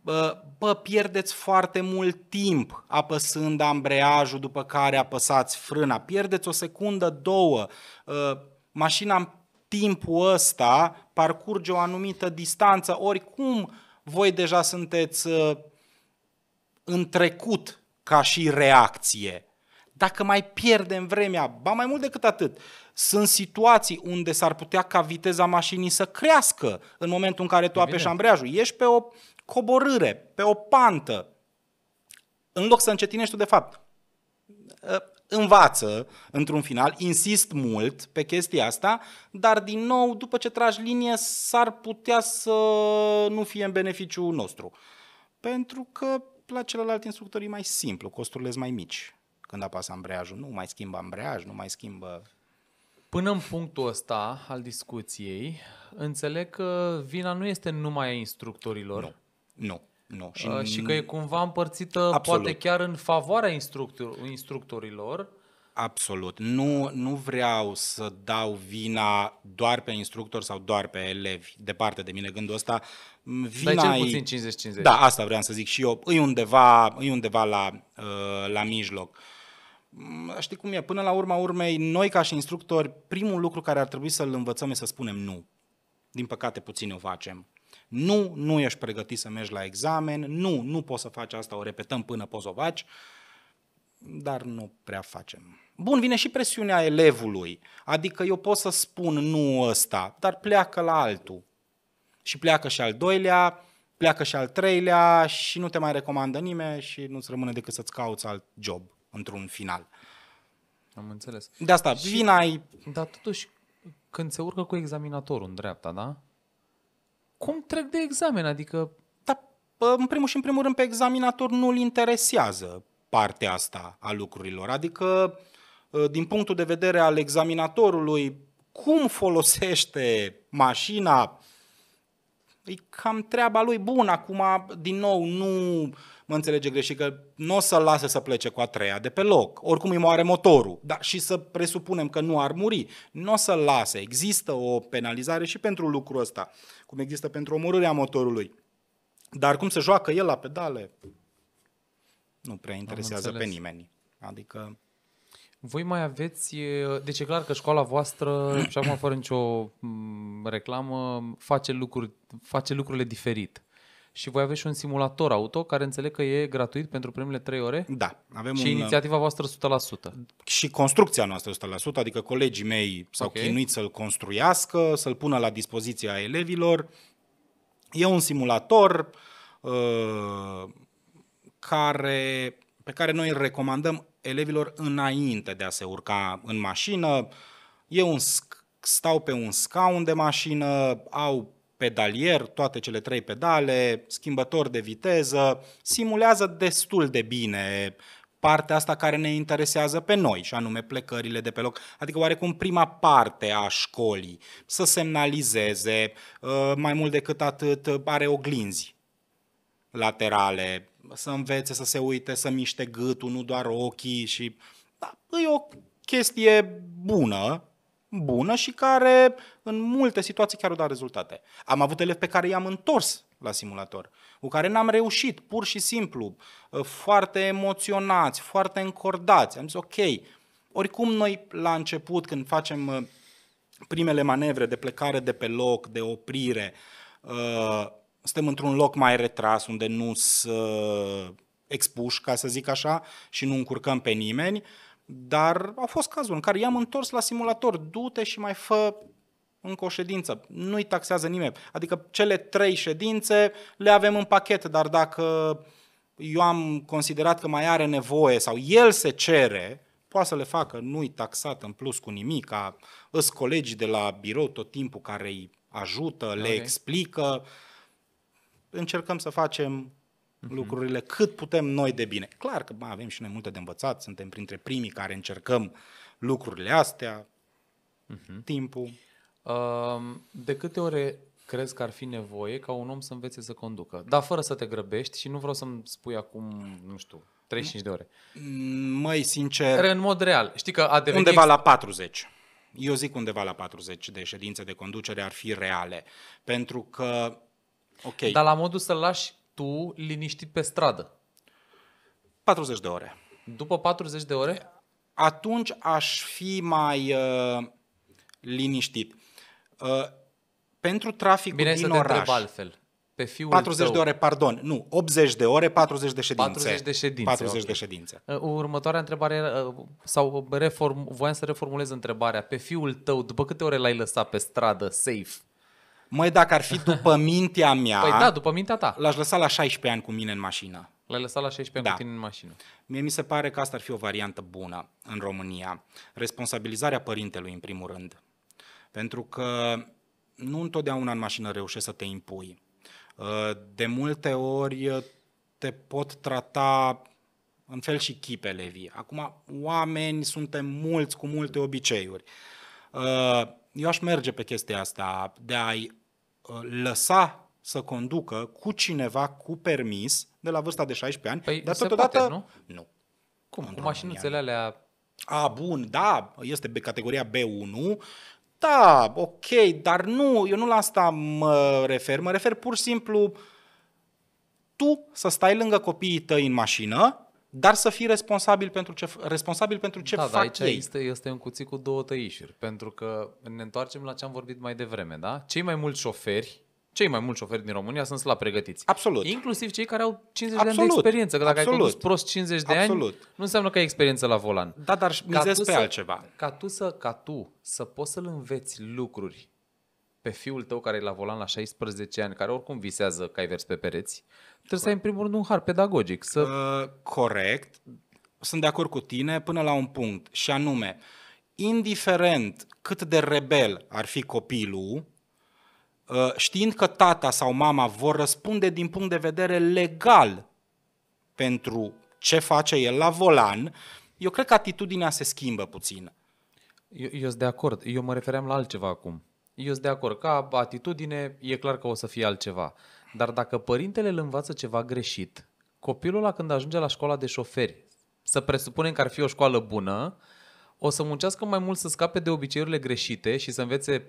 Bă, bă, pierdeți foarte mult timp apăsând ambreiajul după care apăsați frâna. Pierdeți o secundă, două. Mașina în timpul ăsta parcurge o anumită distanță. Oricum, voi deja sunteți în trecut ca și reacție. Dacă mai pierdem vremea, ba mai mult decât atât, sunt situații unde s-ar putea ca viteza mașinii să crească în momentul în care tu Evident. apeși ambreiajul. Ești pe o coborâre, pe o pantă. În loc să încetinești tu, de fapt, ă, învață într-un final, insist mult pe chestia asta, dar din nou, după ce tragi linie, s-ar putea să nu fie în beneficiul nostru. Pentru că la celălalt instructor e mai simplu, costurile sunt mai mici când apasă ambreiajul. Nu mai schimbă ambreiaj, nu mai schimbă... Până în punctul ăsta al discuției, înțeleg că vina nu este numai a instructorilor. Nu, nu. Nu. Și, uh, și că e cumva împărțită absolut. poate chiar în favoarea instructor, instructorilor. Absolut. Nu, nu vreau să dau vina doar pe instructor sau doar pe elevi. Departe de mine gândul ăsta. Vina Dar cel puțin 50-50. Da, asta vreau să zic și eu. Îi undeva, îi undeva la, uh, la mijloc. Uh, Mm, știi cum e, până la urma urmei, noi ca și instructori, primul lucru care ar trebui să-l învățăm e să spunem nu. Din păcate puțin o facem. Nu, nu ești pregătit să mergi la examen, nu, nu poți să faci asta, o repetăm până poți să o faci, dar nu prea facem. Bun, vine și presiunea elevului, adică eu pot să spun nu ăsta, dar pleacă la altul. Și pleacă și al doilea, pleacă și al treilea și nu te mai recomandă nimeni și nu-ți rămâne decât să-ți cauți alt job într-un final. Am înțeles. De asta, și, vina ai... Dar totuși, când se urcă cu examinatorul în dreapta, da? Cum trec de examen? Adică... Da, în primul și în primul rând pe examinator nu-l interesează partea asta a lucrurilor. Adică, ă, din punctul de vedere al examinatorului, cum folosește mașina e cam treaba lui bună Acum, din nou, nu mă înțelege greșit că nu o să-l lase să plece cu a treia de pe loc. Oricum îi moare motorul. Dar și să presupunem că nu ar muri. Nu o să-l lase. Există o penalizare și pentru lucrul ăsta, cum există pentru omorârea motorului. Dar cum se joacă el la pedale, nu prea interesează pe nimeni. Adică voi mai aveți, deci e clar că școala voastră, și acum fără nicio reclamă, face, lucruri, face lucrurile diferit. Și voi aveți și un simulator auto care înțeleg că e gratuit pentru primele trei ore? Da. Avem și un... inițiativa voastră 100%? Și construcția noastră 100%, adică colegii mei s-au okay. chinuit să-l construiască, să-l pună la dispoziția elevilor. E un simulator uh, care, pe care noi îl recomandăm elevilor înainte de a se urca în mașină. Eu stau pe un scaun de mașină, au pedalier, toate cele trei pedale, schimbător de viteză, simulează destul de bine partea asta care ne interesează pe noi, și anume plecările de pe loc, adică oarecum prima parte a școlii, să semnalizeze, uh, mai mult decât atât uh, are oglinzi laterale, să învețe să se uite, să miște gâtul, nu doar ochii și da, e o chestie bună, bună și care în multe situații chiar o da rezultate. Am avut elevi pe care i-am întors la simulator, cu care n-am reușit, pur și simplu, ă, foarte emoționați, foarte încordați. Am zis, ok, oricum noi la început când facem ă, primele manevre de plecare de pe loc, de oprire, ă, suntem într-un loc mai retras, unde nu sunt expuși, ca să zic așa, și nu încurcăm pe nimeni, dar a fost cazul în care i-am întors la simulator, du-te și mai fă încă o ședință. Nu-i taxează nimeni. Adică cele trei ședințe le avem în pachet, dar dacă eu am considerat că mai are nevoie sau el se cere, poate să le facă, nu-i taxat în plus cu nimic, îs colegii de la birou tot timpul care îi ajută, le okay. explică, încercăm să facem mhm. lucrurile cât putem noi de bine. Clar că mai avem și noi multe de învățat, suntem printre primii care încercăm lucrurile astea, uh-huh. timpul. Uh, de câte ore crezi că ar fi nevoie ca un om să învețe să conducă? Dar fără să te grăbești și nu vreau să-mi spui acum, nu știu, 35 de ore. Mai mm, sincer... În mod real. Știi că a devenit... Undeva la 40. Eu zic undeva la 40 de ședințe de conducere ar fi reale. Pentru că Okay. Dar la modul să-l lași tu liniștit pe stradă. 40 de ore. După 40 de ore? Atunci aș fi mai uh, liniștit. Uh, pentru traficul Bine din să oraș. Bine altfel. Pe fiul 40 tău. de ore, pardon, nu, 80 de ore, 40 de ședințe. 40 de ședințe. 40 okay. de ședințe. Uh, următoarea întrebare, uh, sau reform, voiam să reformulez întrebarea. Pe fiul tău, după câte ore l-ai lăsat pe stradă, safe? Măi, dacă ar fi după mintea mea... Păi da, după mintea ta. L-aș lăsa la 16 ani cu mine în mașină. L-ai lăsat la 16 da. ani cu da. tine în mașină. Mie mi se pare că asta ar fi o variantă bună în România. Responsabilizarea părintelui, în primul rând. Pentru că nu întotdeauna în mașină reușești să te impui. Uh, de multe ori uh, te pot trata în fel și chip elevii. Acum, oameni suntem mulți cu multe obiceiuri. Uh, eu aș merge pe chestia asta de a-i Uh, lăsa să conducă cu cineva cu permis de la vârsta de 16 ani, păi dar totodată... Poate, nu? Nu. Cum? cu mașinuțele alea... A, bun, da, este categoria B1, da, ok, dar nu, eu nu la asta mă refer, mă refer pur și simplu tu să stai lângă copiii tăi în mașină dar să fii responsabil pentru ce, responsabil pentru ce da, fac da, aici ei. Este, este un cuțit cu două tăișuri, pentru că ne întoarcem la ce am vorbit mai devreme, da? Cei mai mulți șoferi cei mai mulți șoferi din România sunt la pregătiți. Absolut. Inclusiv cei care au 50 Absolut. de ani de experiență. Că dacă Absolut. ai condus prost 50 de Absolut. ani, nu înseamnă că ai experiență la volan. Da, dar mizez pe să, altceva. Ca tu, să, ca tu să poți să-l înveți lucruri pe fiul tău care e la volan la 16 ani, care oricum visează că ai vers pe pereți, trebuie corect. să ai în primul rând un har pedagogic. Să... Uh, corect. Sunt de acord cu tine până la un punct și anume, indiferent cât de rebel ar fi copilul, uh, știind că tata sau mama vor răspunde din punct de vedere legal pentru ce face el la volan, eu cred că atitudinea se schimbă puțin. Eu, eu sunt de acord. Eu mă refeream la altceva acum eu sunt de acord. Ca atitudine, e clar că o să fie altceva. Dar dacă părintele îl învață ceva greșit, copilul la când ajunge la școala de șoferi, să presupunem că ar fi o școală bună, o să muncească mai mult să scape de obiceiurile greșite și să învețe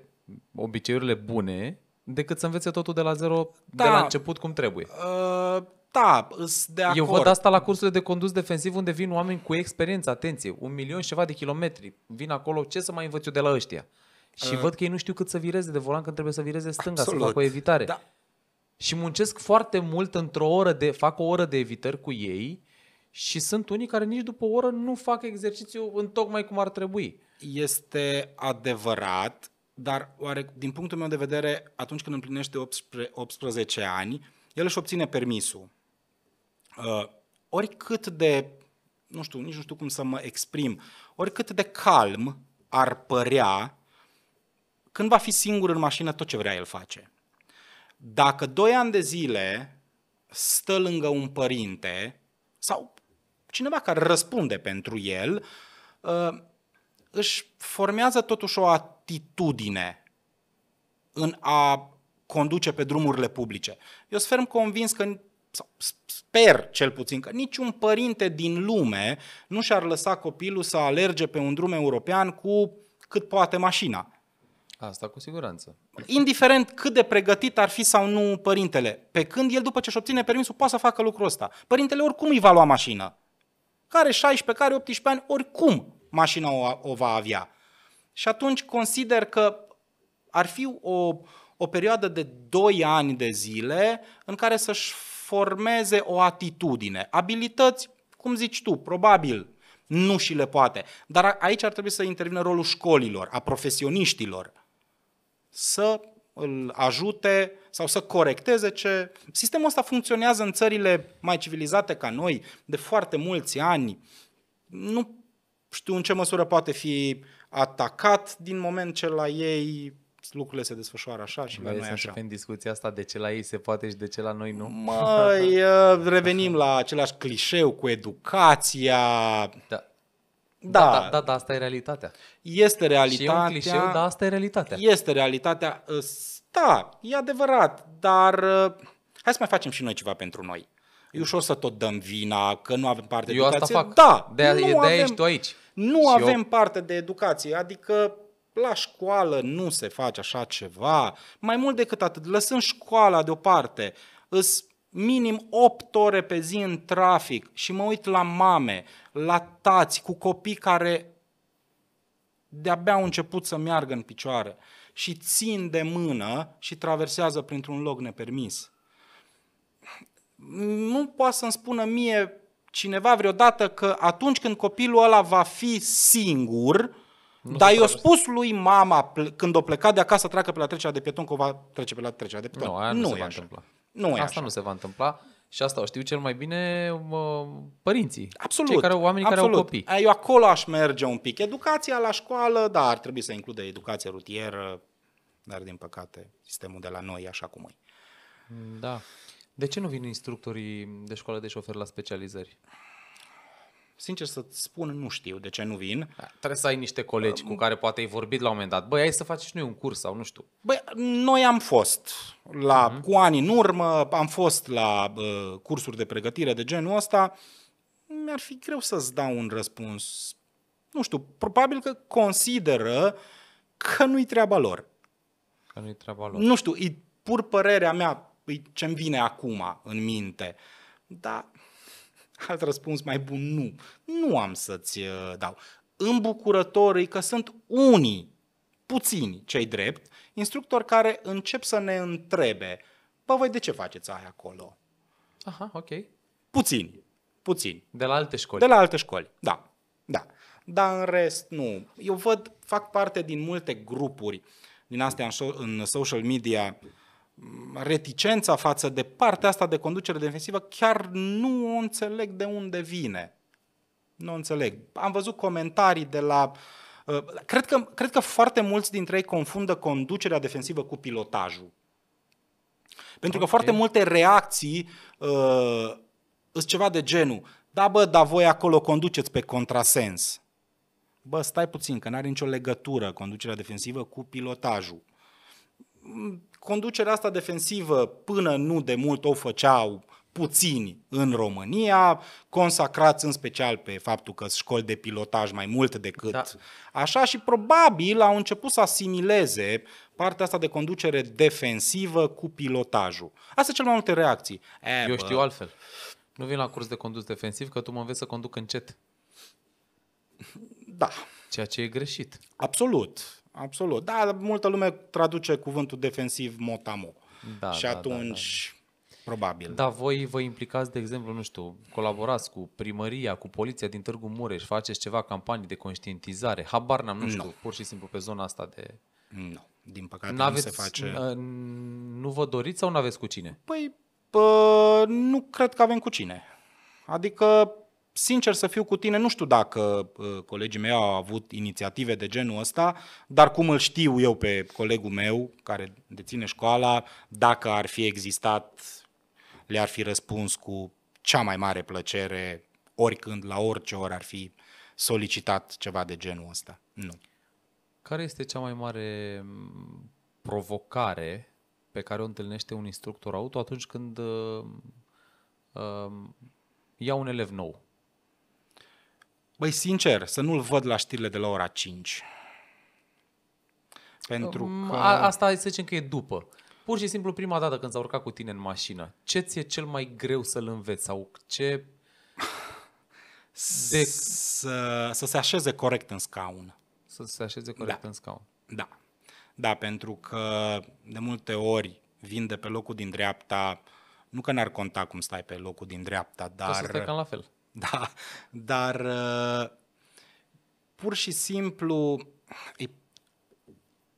obiceiurile bune decât să învețe totul de la zero, da. de la da. început cum trebuie. Uh, da, de acord. Eu văd asta la cursurile de condus defensiv unde vin oameni cu experiență, atenție, un milion și ceva de kilometri. Vin acolo, ce să mai învăț eu de la ăștia? Și uh, văd că ei nu știu cât să vireze de volan când trebuie să vireze stânga, absolut. să facă o evitare. Da. Și muncesc foarte mult într-o oră de, fac o oră de evitări cu ei și sunt unii care nici după o oră nu fac exercițiu în tocmai cum ar trebui. Este adevărat, dar oare, din punctul meu de vedere, atunci când împlinește 18 ani, el își obține permisul. Uh, oricât de, nu știu, nici nu știu cum să mă exprim, oricât de calm ar părea când va fi singur în mașină, tot ce vrea el face. Dacă doi ani de zile stă lângă un părinte sau cineva care răspunde pentru el, ă, își formează totuși o atitudine în a conduce pe drumurile publice. Eu sunt ferm convins că, sau sper cel puțin, că niciun părinte din lume nu și-ar lăsa copilul să alerge pe un drum european cu cât poate mașina. Asta cu siguranță. Indiferent cât de pregătit ar fi sau nu părintele, pe când el după ce își obține permisul poate să facă lucrul ăsta. Părintele oricum îi va lua mașină. Care 16, care 18 ani, oricum mașina o, o va avea. Și atunci consider că ar fi o, o perioadă de 2 ani de zile în care să-și formeze o atitudine. Abilități, cum zici tu, probabil nu și le poate. Dar aici ar trebui să intervină rolul școlilor, a profesioniștilor să îl ajute sau să corecteze ce... Sistemul ăsta funcționează în țările mai civilizate ca noi de foarte mulți ani. Nu știu în ce măsură poate fi atacat din moment ce la ei lucrurile se desfășoară așa și Vrei la noi așa. în discuția asta de ce la ei se poate și de ce la noi nu? Mai ă, revenim la același clișeu cu educația. Da. Da. Da, da, da, asta e realitatea. Este realitatea. Și e un clișeu, dar asta e realitatea. Este realitatea. Da, e adevărat, dar uh, hai să mai facem și noi ceva pentru noi. E ușor să tot dăm vina, că nu avem parte Eu de educație. Eu asta fac. Da, de, nu de avem, ești tu aici. Nu și avem eu... parte de educație, adică la școală nu se face așa ceva. Mai mult decât atât, lăsând școala deoparte, îți minim 8 ore pe zi în trafic și mă uit la mame, la tați cu copii care de-abia au început să meargă în picioare și țin de mână și traversează printr-un loc nepermis. Nu poate să-mi spună mie cineva vreodată că atunci când copilul ăla va fi singur, nu Dar eu spus lui mama când o pleca de acasă treacă pe la trecerea de pieton că va trece pe la trecerea de pieton. Nu, aia nu, nu se e va așa. întâmpla. Nu asta e așa. nu se va întâmpla. Și asta o știu cel mai bine mă, părinții, absolut, cei care, oamenii absolut. care au copii. Eu acolo aș merge un pic. Educația la școală, da, ar trebui să include educație rutieră, dar din păcate sistemul de la noi e așa cum e. Da. De ce nu vin instructorii de școală de șofer la specializări? Sincer să spun, nu știu de ce nu vin. Da, trebuie să ai niște colegi cu um, care poate ai vorbit la un moment dat. Băi, hai să faci și noi un curs sau nu știu. Băi, noi am fost la, uh-huh. cu ani în urmă, am fost la uh, cursuri de pregătire de genul ăsta. Mi-ar fi greu să-ți dau un răspuns. Nu știu, probabil că consideră că nu-i treaba lor. Că nu-i treaba lor. Nu știu, e pur părerea mea, ce-mi vine acum în minte. Dar Alt răspuns mai bun, nu. Nu am să-ți uh, dau. Îmbucurătorii că sunt unii, puțini, cei drept, instructori care încep să ne întrebe, bă, voi de ce faceți aia acolo? Aha, ok. Puțini, puțini. De la alte școli. De la alte școli, da, da. Dar în rest, nu. Eu văd, fac parte din multe grupuri din astea în, în social media, uh, reticența față de partea asta de conducere defensivă chiar nu o înțeleg de unde vine. Nu înțeleg. Am văzut comentarii de uh, la Cred că, cred că foarte mulți dintre ei confundă conducerea defensivă cu pilotajul. Pentru okay. că foarte multe reacții uh, sunt ceva de genul da bă, dar voi acolo conduceți pe contrasens. Bă, stai puțin, că n-are nicio legătură conducerea defensivă cu pilotajul conducerea asta defensivă până nu de mult o făceau puțini în România, consacrați în special pe faptul că școli de pilotaj mai mult decât da. așa și probabil au început să asimileze partea asta de conducere defensivă cu pilotajul. Asta cel mai multe reacții. E, Eu bă. știu altfel. Nu vin la curs de condus defensiv că tu mă înveți să conduc încet. Da. Ceea ce e greșit. Absolut, absolut. Da, multă lume traduce cuvântul defensiv motamo. Da, și da, da atunci, da, da. probabil. Da, voi vă implicați, de exemplu, nu știu, colaborați cu primăria, cu poliția din Târgu Mureș, faceți ceva campanii de conștientizare, habar n-am, nu știu, no. pur și simplu pe zona asta de... Nu, no. din păcate N-aveți, nu se face... Nu vă doriți sau nu aveți cu cine? Păi, pă, nu cred că avem cu cine. Adică sincer să fiu cu tine, nu știu dacă uh, colegii mei au avut inițiative de genul ăsta, dar cum îl știu eu pe colegul meu care deține școala, dacă ar fi existat, le-ar fi răspuns cu cea mai mare plăcere, oricând, la orice oră ar fi solicitat ceva de genul ăsta. Nu. Care este cea mai mare provocare pe care o întâlnește un instructor auto atunci când uh, uh, ia un elev nou Băi, sincer, să nu-l văd la știrile de la ora 5. Pentru mm, că... A, asta să zicem că e după. Pur și simplu prima dată când s-a urcat cu tine în mașină, ce ți-e cel mai greu să-l înveți sau ce... De... Să, să se așeze corect în scaun. Să se așeze corect da. în scaun. Da. Da, pentru că de multe ori vin de pe locul din dreapta, nu că n-ar conta cum stai pe locul din dreapta, dar... Să stai cam la fel. da, dar uh, pur și simplu e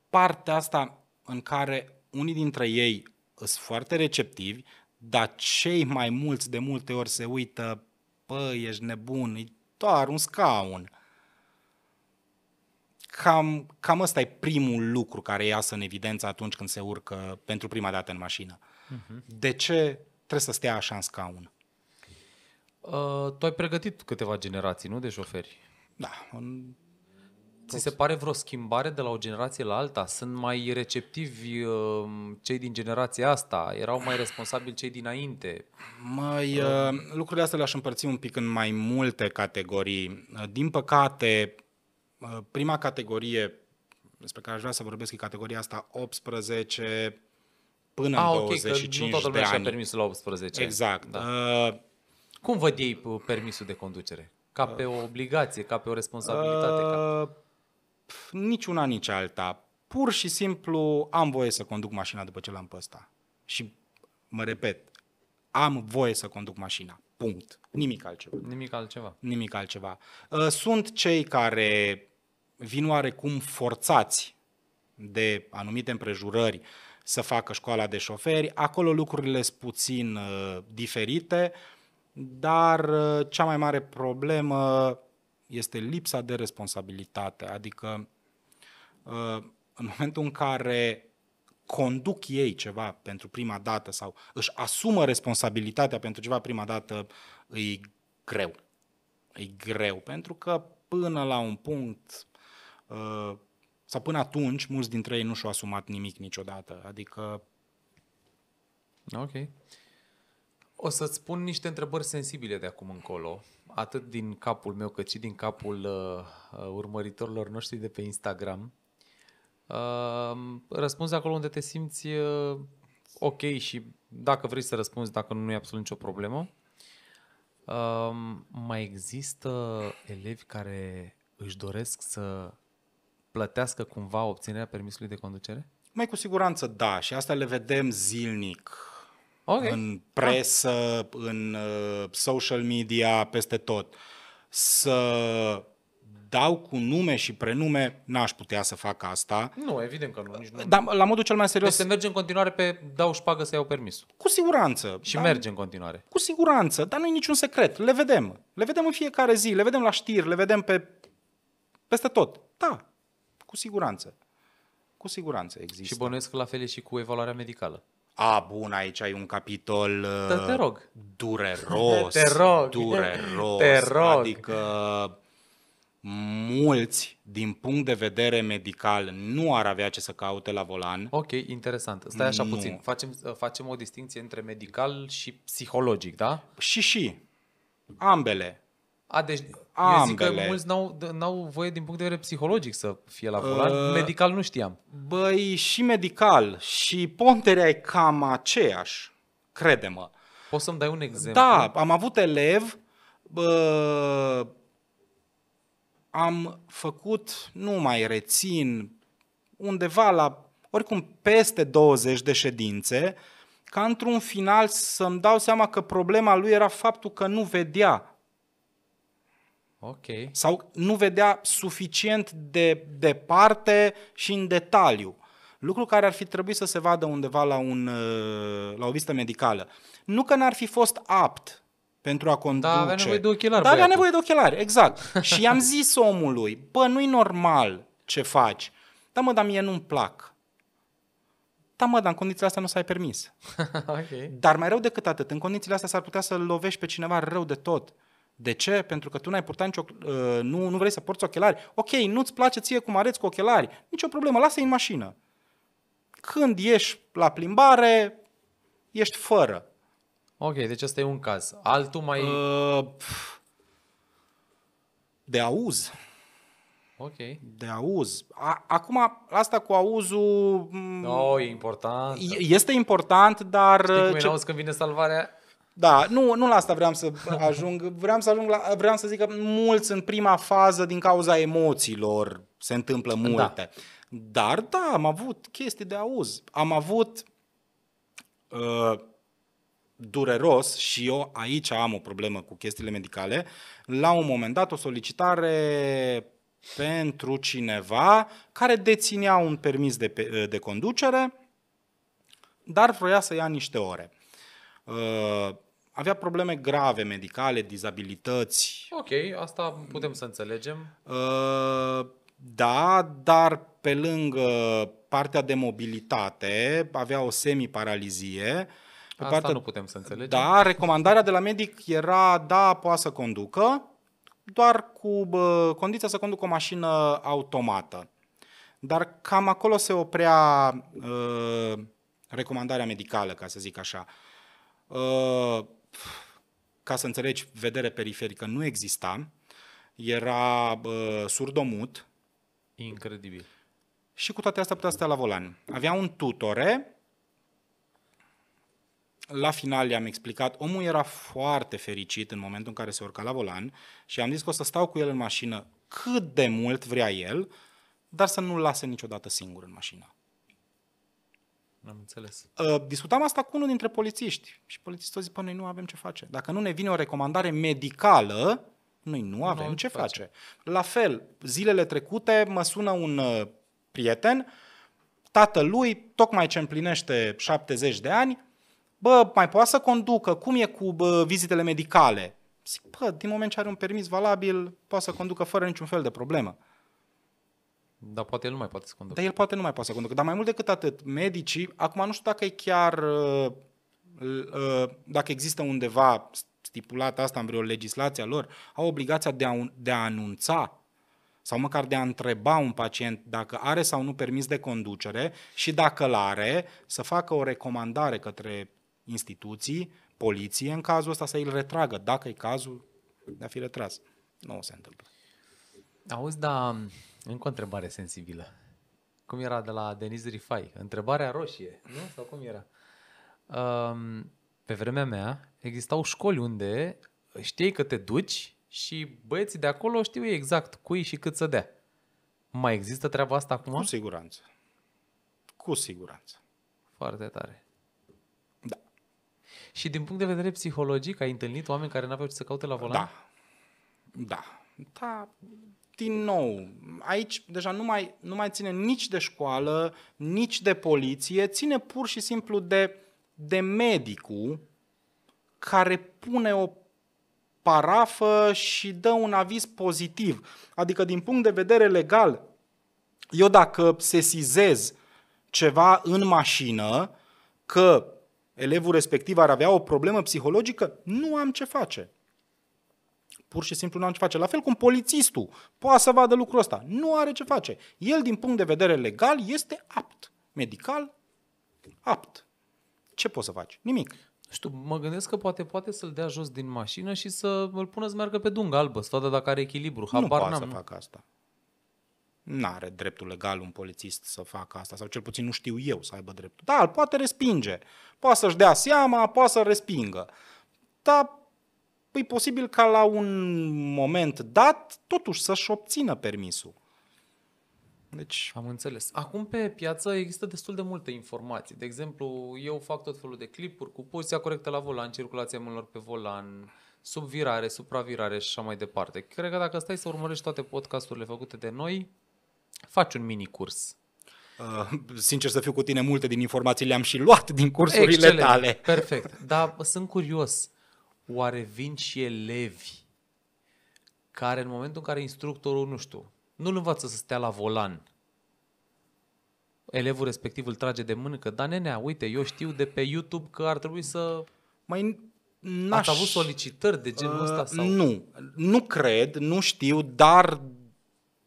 partea asta în care unii dintre ei sunt foarte receptivi, dar cei mai mulți de multe ori se uită, păi ești nebun, e doar un scaun. Cam, cam ăsta e primul lucru care iasă în evidență atunci când se urcă pentru prima dată în mașină. Uh-huh. De ce trebuie să stea așa în scaun? Uh, tu ai pregătit câteva generații, nu, de șoferi? Da. În... Ți se pare vreo schimbare de la o generație la alta? Sunt mai receptivi uh, cei din generația asta? Erau mai responsabili cei dinainte? Mai, uh, lucrurile astea le-aș împărți un pic în mai multe categorii. Uh, din păcate, uh, prima categorie despre care aș vrea să vorbesc e categoria asta 18 până A, în ah, okay, 25 că nu toată lumea de ani. și-a permis la 18. Exact. Da. Uh, cum văd ei permisul de conducere? Ca pe o obligație, ca pe o responsabilitate? Uh, ca... una, nici alta. Pur și simplu am voie să conduc mașina după ce l-am pe ăsta. Și mă repet, am voie să conduc mașina. Punct. Nimic altceva. Nimic altceva. Nimic altceva. Uh, sunt cei care vin oarecum forțați de anumite împrejurări să facă școala de șoferi. Acolo lucrurile sunt puțin uh, diferite. Uh, dar uh, cea mai mare problemă este lipsa de responsabilitate, adică uh, în momentul în care conduc ei ceva pentru prima dată sau își asumă responsabilitatea pentru ceva prima dată, e greu. E greu, pentru că până la un punct uh, sau până atunci, mulți dintre ei nu și-au asumat nimic niciodată. Adică... Ok. O să-ți spun niște întrebări sensibile de acum încolo, atât din capul meu, cât și din capul uh, uh, urmăritorilor noștri de pe Instagram. Uh, răspunzi acolo unde te simți uh, ok și dacă vrei să răspunzi, dacă nu, nu e absolut nicio problemă. Uh, mai există elevi care își doresc să plătească cumva obținerea permisului de conducere? Mai cu siguranță da și asta le vedem zilnic okay. în ah. presă, ah. în uh, social media, peste tot. Să dau cu nume și prenume, n-aș putea să fac asta. Nu, evident că nu. Nici nu. Dar la modul cel mai serios... Deci se merge în continuare pe dau șpagă să iau permis. Cu siguranță. Și dar, merge în continuare. Cu siguranță, dar nu e niciun secret. Le vedem. Le vedem în fiecare zi, le vedem la știri, le vedem pe... peste tot. Da, cu siguranță. Cu siguranță există. Și bănuiesc la fel e și cu evaluarea medicală a, bun, aici ai un capitol da, te rog. dureros, te rog. dureros, te rog. adică mulți, din punct de vedere medical, nu ar avea ce să caute la volan. Ok, interesant. Stai așa nu. puțin. Facem, uh, facem o distinție între medical și psihologic, da? Și și. Ambele. A, deci Ambele. Eu zic că mulți n-au, n-au voie din punct de vedere psihologic să fie la volan. Ă, uh, medical nu știam. Băi, și medical. Și ponterea e cam aceeași, crede-mă. Poți să-mi dai un exemplu? Da, am avut elev, bă, am făcut, nu mai rețin, undeva la, oricum, peste 20 de ședințe, ca într-un final să-mi dau seama că problema lui era faptul că nu vedea Okay. Sau nu vedea suficient de departe și în detaliu. Lucru care ar fi trebuit să se vadă undeva la, un, uh, la o vizită medicală. Nu că n-ar fi fost apt pentru a conduce. Dar avea nevoie de ochelari. Dar avea nevoie de ochelari, exact. și i-am zis omului, bă, nu-i normal ce faci. Da, mă, dar mie nu-mi plac. Da, mă, dar în condițiile astea nu s-ai permis. okay. Dar mai rău decât atât, în condițiile astea s-ar putea să lovești pe cineva rău de tot. De ce? Pentru că tu n-ai purtat nicio, uh, nu, nu vrei să porți ochelari. Ok, nu-ți place ție cum areți cu ochelari. Nicio problemă, lasă-i în mașină. Când ieși la plimbare, ești fără. Ok, deci asta e un caz. Altul mai... Uh, de auz. Ok. De auz. A, acum, asta cu auzul... No, da, e important. Este important, dar... Știi cum e ce... când vine salvarea? Da, nu, nu la asta vreau să ajung. Vreau să ajung la, vreau să zic că mulți în prima fază din cauza emoțiilor se întâmplă da. multe. Da. Dar da, am avut chestii de auz. Am avut uh, dureros și eu aici am o problemă cu chestiile medicale. La un moment dat o solicitare pentru cineva care deținea un permis de, de conducere, dar vroia să ia niște ore. Uh, avea probleme grave medicale, dizabilități. Ok, asta putem să înțelegem. Uh, da, dar pe lângă partea de mobilitate avea o semiparalizie. Pe asta partea, nu putem să înțelegem. Da, recomandarea de la medic era, da, poate să conducă, doar cu bă, condiția să conducă o mașină automată. Dar cam acolo se oprea uh, recomandarea medicală, ca să zic așa. Uh, ca să înțelegi, vedere periferică nu exista, era uh, surdomut. Incredibil. Și cu toate astea putea stea la volan. Avea un tutore. La final i-am explicat, omul era foarte fericit în momentul în care se urca la volan și am zis că o să stau cu el în mașină cât de mult vrea el, dar să nu-l lase niciodată singur în mașină. Am înțeles. Uh, discutam asta cu unul dintre polițiști și polițistul zice, păi, noi nu avem ce face. Dacă nu ne vine o recomandare medicală, noi nu avem nu ce face. face. La fel, zilele trecute mă sună un uh, prieten, tatălui, tocmai ce împlinește 70 de ani, bă, mai poate să conducă, cum e cu bă, vizitele medicale? Zic, bă, din moment ce are un permis valabil, poate să conducă fără niciun fel de problemă. Dar poate el nu mai poate să conducă. Dar el poate nu mai poate să conducă. Dar mai mult decât atât, medicii, acum nu știu dacă e chiar, uh, uh, dacă există undeva stipulat asta în vreo legislație lor, au obligația de a, de a anunța sau măcar de a întreba un pacient dacă are sau nu permis de conducere și dacă îl are, să facă o recomandare către instituții, poliție, în cazul ăsta să îl retragă, dacă e cazul de a fi retras. Nu o se întâmplă. Auzi, dar încă o întrebare sensibilă. Cum era de la Denis Rifai? Întrebarea roșie, nu? Sau cum era? Um, pe vremea mea existau școli unde știi că te duci și băieții de acolo știu exact cui și cât să dea. Mai există treaba asta acum? Cu siguranță. Cu siguranță. Foarte tare. Da. Și din punct de vedere psihologic, ai întâlnit oameni care n-aveau ce să caute la volan? Da. Da. Da, din nou, aici deja nu mai, nu mai ține nici de școală, nici de poliție, ține pur și simplu de, de medicul care pune o parafă și dă un aviz pozitiv. Adică din punct de vedere legal, eu dacă sesizez ceva în mașină că elevul respectiv ar avea o problemă psihologică, nu am ce face pur și simplu nu am ce face. La fel cum polițistul poate să vadă lucrul ăsta. Nu are ce face. El, din punct de vedere legal, este apt. Medical, apt. Ce poți să faci? Nimic. Nu știu, mă gândesc că poate poate să-l dea jos din mașină și să îl pună să meargă pe dungă albă, să vadă dacă are echilibru. Habar nu poate să facă asta. nu are dreptul legal un polițist să facă asta, sau cel puțin nu știu eu să aibă dreptul. Da, îl poate respinge. Poate să-și dea seama, poate să respingă. Dar e păi, posibil ca la un moment dat totuși să-și obțină permisul. Deci... Am înțeles. Acum pe piață există destul de multe informații. De exemplu, eu fac tot felul de clipuri cu poziția corectă la volan, circulația mâinilor pe volan, subvirare, supravirare și așa mai departe. Cred că dacă stai să urmărești toate podcasturile făcute de noi, faci un mini curs. Uh, sincer să fiu cu tine, multe din informații le-am și luat din cursurile Excelent, tale. Perfect. Dar sunt curios oare vin și elevi care în momentul în care instructorul, nu știu, nu-l învață să stea la volan, elevul respectiv îl trage de mână, da, nenea, uite, eu știu de pe YouTube că ar trebui să... Mai n-aș... Ați avut solicitări de genul uh, ăsta? Sau? Uh, nu, nu cred, nu știu, dar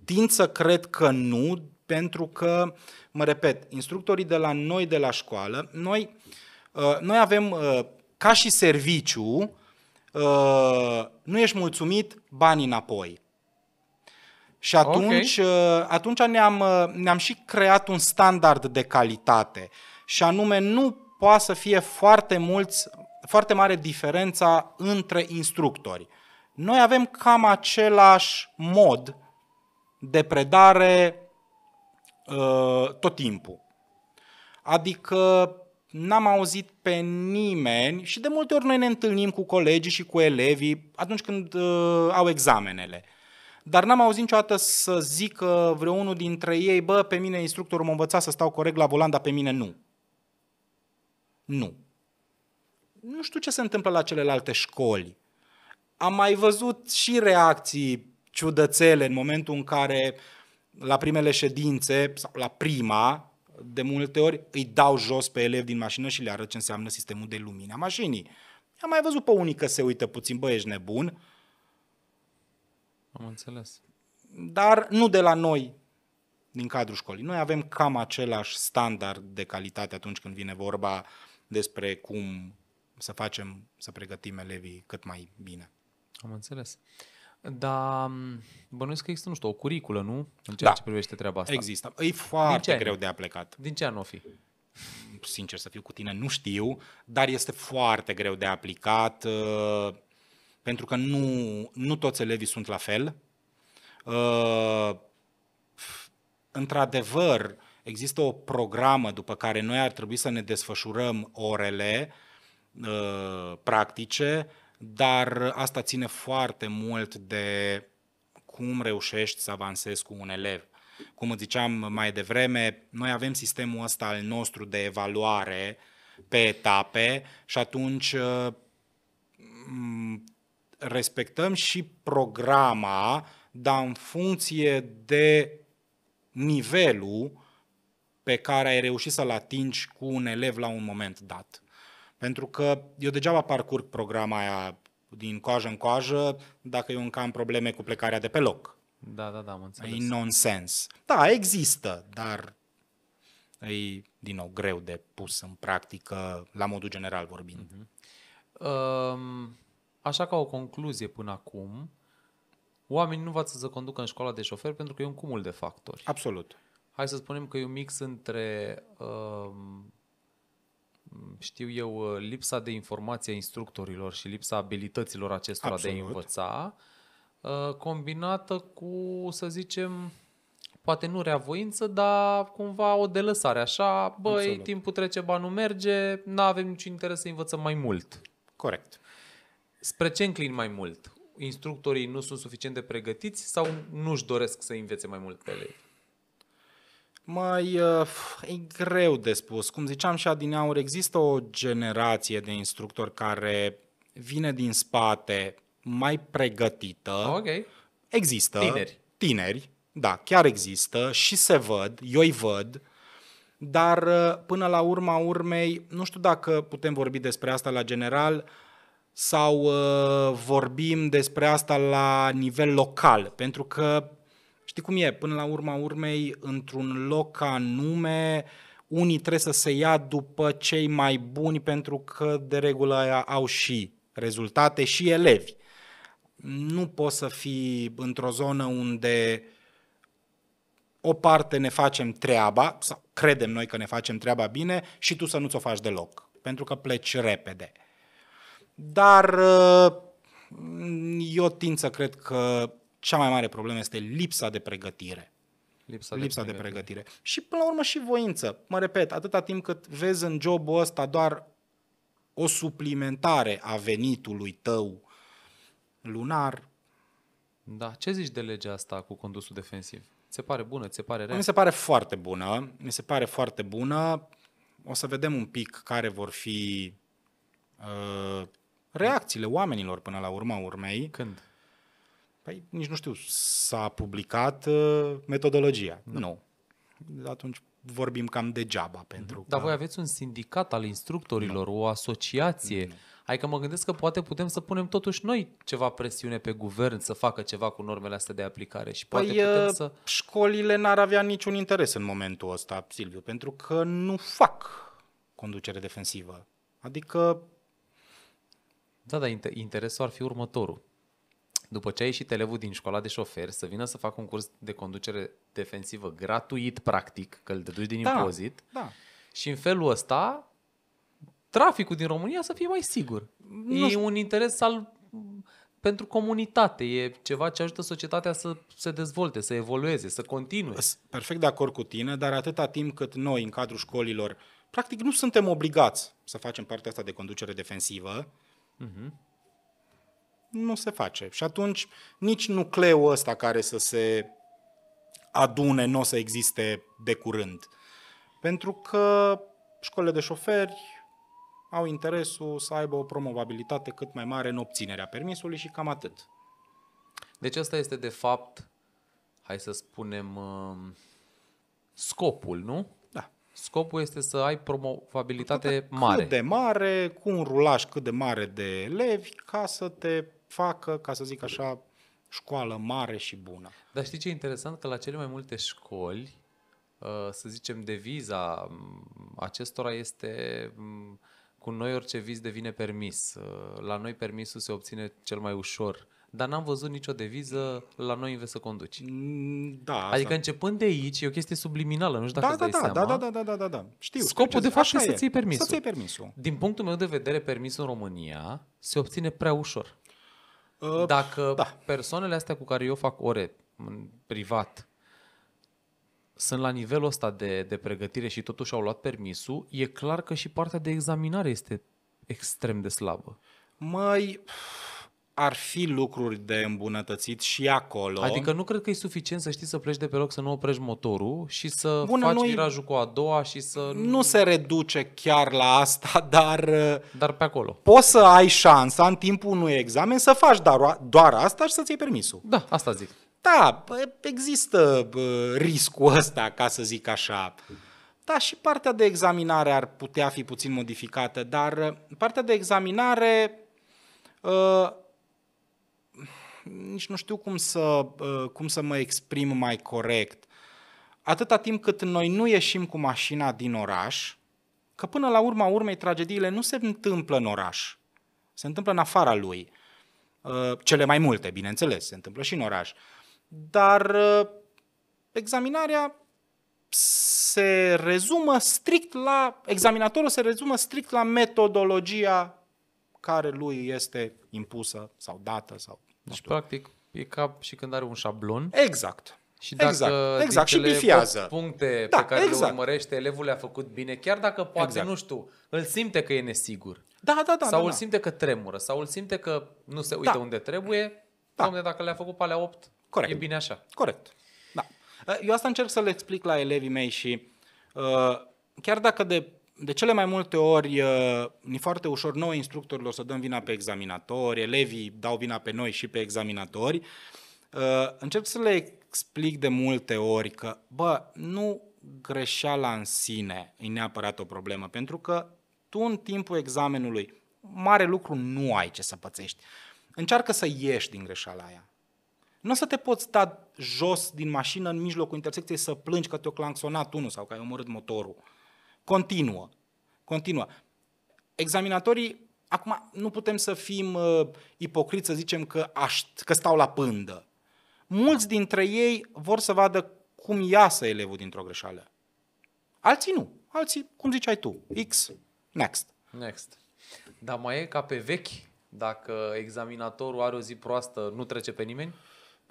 tind să cred că nu, pentru că, mă repet, instructorii de la noi, de la școală, noi, uh, noi avem uh, ca și serviciu Uh, nu ești mulțumit, banii înapoi. Și atunci, okay. atunci uh, ne-am, uh, ne-am și creat un standard de calitate și anume nu poate să fie foarte, mulți, foarte mare diferența între instructori. Noi avem cam același mod de predare uh, tot timpul. Adică n-am auzit pe nimeni și de multe ori noi ne întâlnim cu colegii și cu elevii atunci când uh, au examenele. Dar n-am auzit niciodată să zică vreunul dintre ei, bă, pe mine instructorul mă învăța să stau corect la volan, dar pe mine nu. Nu. Nu știu ce se întâmplă la celelalte școli. Am mai văzut și reacții ciudățele în momentul în care la primele ședințe, sau la prima, de multe ori îi dau jos pe elevi din mașină și le arăt ce înseamnă sistemul de lumină a mașinii. Am mai văzut pe unii că se uită puțin, bă, ești nebun. Am înțeles. Dar nu de la noi, din cadrul școlii. Noi avem cam același standard de calitate atunci când vine vorba despre cum să facem, să pregătim elevii cât mai bine. Am înțeles. Uh, dar mm, bănuiesc că există, nu știu, o curiculă, nu? În ceea da. ce privește treaba asta. Există. E foarte greu de aplicat. Din ce an o fi? Sincer să fiu cu tine, nu știu, dar este foarte greu de aplicat uh, pentru că nu, nu toți elevii sunt la fel. Uh, într-adevăr, există o programă după care noi ar trebui să ne desfășurăm orele uh, practice, dar asta ține foarte mult de cum reușești să avansezi cu un elev. Cum îți ziceam mai devreme, noi avem sistemul ăsta al nostru de evaluare pe etape și atunci mm, respectăm și programa, dar în funcție de nivelul pe care ai reușit să-l atingi cu un elev la un moment dat. Pentru că eu degeaba parcurg programa aia din coajă în coajă dacă eu încă am probleme cu plecarea de pe loc. Da, da, da, am înțeles. E nonsens. Da, există, dar e, din nou, greu de pus în practică, la modul general vorbind. Uh-huh. Um, așa ca o concluzie până acum, oamenii nu învață să conducă în școala de șofer pentru că e un cumul de factori. Absolut. Hai să spunem că e un mix între um, știu eu, uh, lipsa de informație a instructorilor și lipsa abilităților acestora Absolut. de a învăța, uh, combinată cu, să zicem, poate nu reavoință, dar cumva o delăsare. Așa, băi, Absolut. timpul trece, nu merge, nu avem niciun interes să învățăm mai mult. Corect. Spre ce înclin mai mult? Instructorii nu sunt suficient de pregătiți sau nu-și doresc să învețe mai mult pe elevi? Mai uh, e greu de spus. Cum ziceam și adinaur există o generație de instructori care vine din spate mai pregătită. Ok. Există. Tineri. Tineri, da, chiar există și se văd, eu îi văd, dar uh, până la urma urmei, nu știu dacă putem vorbi despre asta la general, sau uh, vorbim despre asta la nivel local, pentru că știi cum e, până la urma urmei, într-un loc anume, unii trebuie să se ia după cei mai buni pentru că de regulă au și rezultate și elevi. Nu poți să fii într-o zonă unde o parte ne facem treaba, sau credem noi că ne facem treaba bine și tu să nu ți-o faci deloc, pentru că pleci repede. Dar uh, eu tind să cred că cea mai mare problemă este lipsa de pregătire. Lipsa, de lipsa de, pregătire. de pregătire. Și până la urmă și voință. Mă repet, atâta timp cât vezi în jobul ăsta doar o suplimentare a venitului tău lunar. Da, ce zici de legea asta cu condusul defensiv? Ți se pare bună, ți se pare rea? Mi se pare foarte bună, mi se pare foarte bună. O să vedem un pic care vor fi uh, reacțiile oamenilor până la urma urmei. Când? Păi nici nu știu, s-a publicat uh, metodologia. Nu. Nu. Atunci vorbim cam degeaba. Mhm. pentru Dar că... voi aveți un sindicat al instructorilor, nu. o asociație. Nu. Adică mă gândesc că poate putem să punem totuși noi ceva presiune pe guvern să facă ceva cu normele astea de aplicare și poate păi, putem uh, să... școlile n-ar avea niciun interes în momentul ăsta, Silviu, pentru că nu fac conducere defensivă. Adică... Da, dar interesul ar fi următorul după ce a ieșit elevul din școala de șofer, să vină să facă un curs de conducere defensivă gratuit, practic, că îl deduci din da, impozit. Da. Și în felul ăsta, traficul din România să fie mai sigur. Nu e un interes al pentru comunitate, e ceva ce ajută societatea să se dezvolte, să evolueze, să continue. Perfect de acord cu tine, dar atâta timp cât noi, în cadrul școlilor, practic nu suntem obligați să facem partea asta de conducere defensivă, uh-huh nu se face. Și atunci nici nucleul ăsta care să se adune nu o să existe de curând. Pentru că școlile de șoferi au interesul să aibă o promovabilitate cât mai mare în obținerea permisului și cam atât. Deci asta este de fapt, hai să spunem, um, scopul, nu? Da. Scopul este să ai promovabilitate cât mare. Cât de mare, cu un rulaj cât de mare de elevi, ca să te facă, ca să zic așa, școală mare și bună. Dar știi ce e interesant? Că la cele mai multe școli, uh, să zicem, deviza mm, acestora este mm, cu noi orice vis devine permis. Uh, la noi permisul se obține cel mai ușor dar n-am văzut nicio deviză la noi înveți să conduci. Mm, da. Adică asta. Adică începând de aici, e o chestie subliminală, nu știu dacă da, da, dai da, da, seama. Da, da, da, da, da, da. Știu. Scopul de fapt e să-ți iei permisul. Să-ți iei permisul. Din punctul meu de vedere, permisul în România se obține prea ușor. Dacă da. persoanele astea cu care eu fac ore în privat sunt la nivelul ăsta de, de pregătire și totuși au luat permisul, e clar că și partea de examinare este extrem de slabă. Mai ar fi lucruri de îmbunătățit și acolo. Adică nu cred că e suficient să știi să pleci de pe loc, să nu oprești motorul și să Bună, faci nu virajul cu a doua și să... Nu se reduce chiar la asta, dar... Uh, dar pe acolo. Poți să ai șansa în timpul unui examen să faci doar, doar asta și să-ți iei permisul. Da, asta zic. Da, există riscul ăsta, ca să zic așa. Da, și partea de examinare ar putea fi puțin modificată, dar uh, partea de examinare uh, nici nu știu cum să, uh, cum să mă exprim mai corect. Atâta timp cât noi nu ieșim cu mașina din oraș, că până la urma urmei tragediile nu se întâmplă în oraș, se întâmplă în afara lui. Uh, cele mai multe, bineînțeles, se întâmplă și în oraș. Dar uh, examinarea se rezumă strict la, examinatorul se rezumă strict la metodologia care lui este impusă sau dată sau deci, practic, e ca și când are un șablon. Exact. Și dacă exact, exact. și bifiază. puncte da, pe care exact. le urmărește, elevul le-a făcut bine, chiar dacă poate, exact. nu știu, îl simte că e nesigur. Da, da, da. Sau da, îl da. simte că tremură, sau îl simte că nu se uită da. unde trebuie. Da. Doamne, dacă le-a făcut pe alea 8, Corect. e bine așa. Corect. Da. Eu asta încerc să le explic la elevii mei și uh, chiar dacă de de cele mai multe ori ni foarte ușor noi instructorilor să dăm vina pe examinatori, elevii dau vina pe noi și pe examinatori. Încep să le explic de multe ori că, bă, nu greșeala în sine e neapărat o problemă, pentru că tu în timpul examenului mare lucru nu ai ce să pățești. Încearcă să ieși din greșeala aia. Nu o să te poți sta da jos din mașină în mijlocul intersecției să plângi că te-o claxonat unul sau că ai omorât motorul. Continuă. Continuă. Examinatorii, acum nu putem să fim uh, ipocriți să zicem că, aș, că stau la pândă. Mulți dintre ei vor să vadă cum iasă elevul dintr-o greșeală. Alții nu. Alții, cum ziceai tu, X, next. Next. Dar mai e ca pe vechi, dacă examinatorul are o zi proastă, nu trece pe nimeni?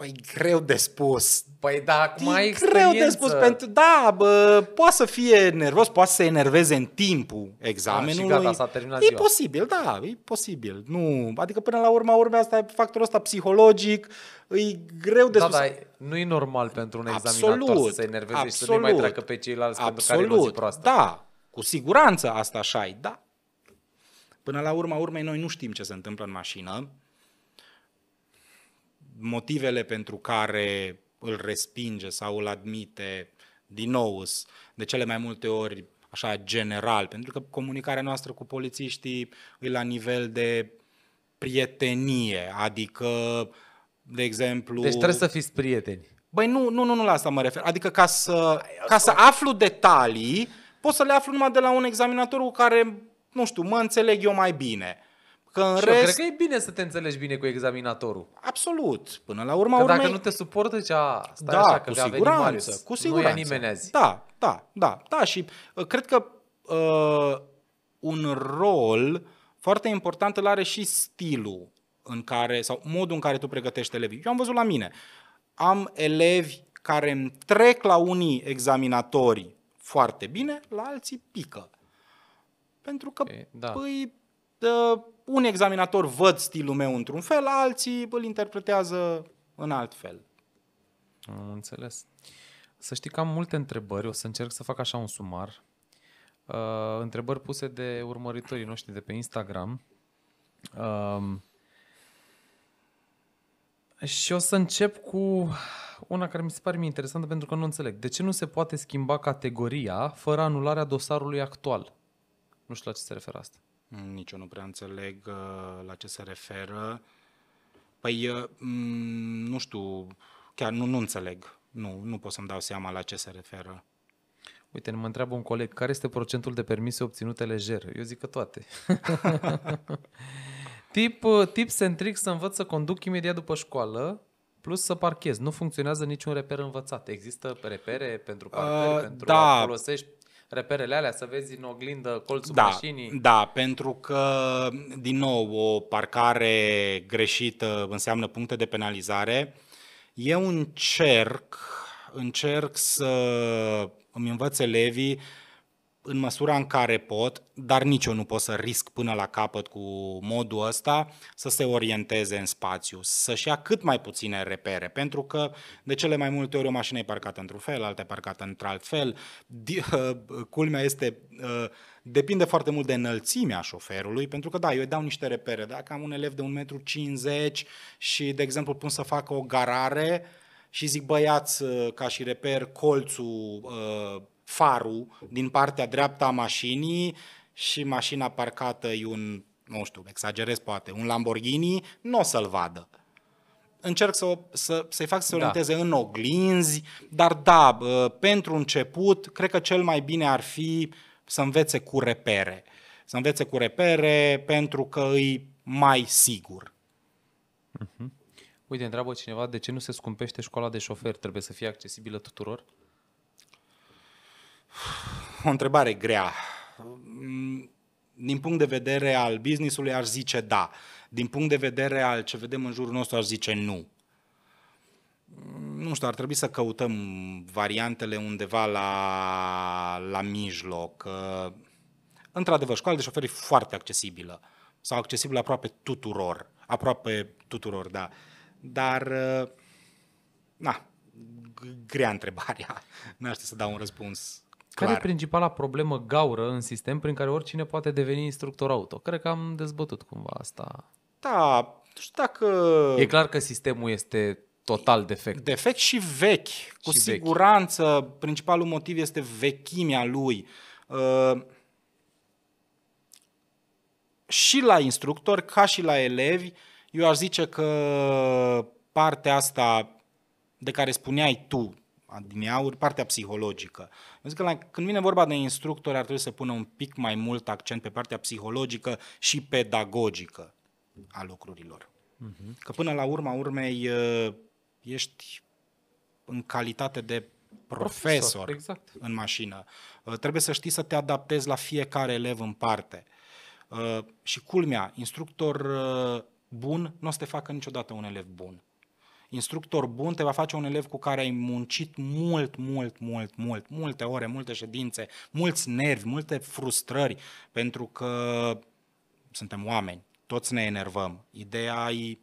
Păi greu de spus. Păi da, acum e ai greu de spus pentru da, bă, poate să fie nervos, poate să se enerveze în timpul examenului. Da, și gata, s-a terminat E ziua. posibil, da, e posibil. Nu, adică până la urma urmei asta e factorul ăsta psihologic, e greu de da, spus. Da, nu e normal pentru un examinator absolut, să se enerveze absolut, și să nu mai treacă pe ceilalți absolut, pentru care proastă. Da, cu siguranță asta așa e, da. Până la urma urmei noi nu știm ce se întâmplă în mașină, motivele pentru care îl respinge sau îl admite din nou de cele mai multe ori așa general, pentru că comunicarea noastră cu polițiștii e la nivel de prietenie, adică de exemplu... Deci trebuie să fiți prieteni. Băi, nu, nu, nu, nu la asta mă refer. Adică ca să, ca să aflu detalii, pot să le aflu numai de la un examinator cu care, nu știu, mă înțeleg eu mai bine. Că în și rest... eu cred că e bine să te înțelegi bine cu examinatorul. Absolut. Până la urma că urmei... dacă nu te suportă, cea stai da, așa, că cu siguranță, cu siguranță. Nu e nimeni azi. Da, da, da, da. Și uh, cred că uh, un rol foarte important îl are și stilul în care, sau modul în care tu pregătești elevii. Eu am văzut la mine. Am elevi care îmi trec la unii examinatori foarte bine, la alții pică. Pentru că, e, da. păi, uh, un examinator văd stilul meu într-un fel, alții îl interpretează în alt fel. Am înțeles. Să știi că am multe întrebări, o să încerc să fac așa un sumar. Uh, întrebări puse de urmăritorii noștri de pe Instagram. Uh, și o să încep cu una care mi se pare mie interesantă pentru că nu înțeleg. De ce nu se poate schimba categoria fără anularea dosarului actual? Nu știu la ce se referă asta. Mm, nici eu nu prea înțeleg uh, la ce se referă. Păi, uh, mm, nu știu, chiar nu, nu înțeleg. Nu, nu pot să-mi dau seama la ce se referă. Uite, mă întreabă un coleg, care este procentul de permise obținute lejer? Eu zic că toate. tip, uh, tip centric să învăț să conduc imediat după școală, plus să parchez. Nu funcționează niciun reper învățat. Există repere pentru parcări, uh, pentru da. a folosești reperele alea, să vezi în oglindă colțul da, mașinii. Da, pentru că, din nou, o parcare greșită înseamnă puncte de penalizare. Eu încerc, încerc să îmi învăț elevii în măsura în care pot, dar nici eu nu pot să risc până la capăt cu modul ăsta, să se orienteze în spațiu, să-și ia cât mai puține repere, pentru că de cele mai multe ori o mașină e parcată într-un fel, alta e parcată într-alt fel. Uh, culmea este, uh, depinde foarte mult de înălțimea șoferului, pentru că da, eu îi dau niște repere, dacă am un elev de 1,50 m și, de exemplu, pun să facă o garare și zic băiați uh, ca și reper colțul farul din partea dreapta a mașinii și mașina parcată e un, nu știu, exagerez poate, un Lamborghini, nu o să-l vadă. Încerc să, să, să-i fac să se da. orienteze da. în oglinzi, dar da, pentru început, cred că cel mai bine ar fi să învețe cu repere. Să învețe cu repere pentru că îi mai sigur. Uh-huh. Uite, întreabă cineva de ce nu se scumpește școala de șofer, trebuie să fie accesibilă tuturor? O întrebare grea. Din punct de vedere al businessului aș zice da. Din punct de vedere al ce vedem în jurul nostru aș zice nu. Nu știu, ar trebui să căutăm variantele undeva la, la mijloc. Într-adevăr, școala de șoferi e foarte accesibilă sau accesibilă aproape tuturor. Aproape tuturor, da. Dar, na, grea întrebarea. Nu aș să dau un răspuns Clar. Care e principala problemă gaură în sistem prin care oricine poate deveni instructor auto? Cred că am dezbătut cumva asta. Da, nu știu dacă... E clar că sistemul este total defect. Defect și vechi. Cu și siguranță, vechi. principalul motiv este vechimea lui. Uh, și la instructori, ca și la elevi, eu aș zice că partea asta de care spuneai tu, adineauri, partea psihologică. Eu zic că la, când vine vorba de instructori ar trebui să pună un pic mai mult accent pe partea psihologică și pedagogică a lucrurilor. Uh-huh. Că până la urma urmei ă, ești în calitate de profesor, profesor exact. în mașină. Ă, trebuie să știi să te adaptezi la fiecare elev în parte. Ă, și culmea, instructor bun nu o să te facă niciodată un elev bun instructor bun te va face un elev cu care ai muncit mult, mult, mult, mult, multe ore, multe ședințe, mulți nervi, multe frustrări, pentru că suntem oameni, toți ne enervăm. Ideea e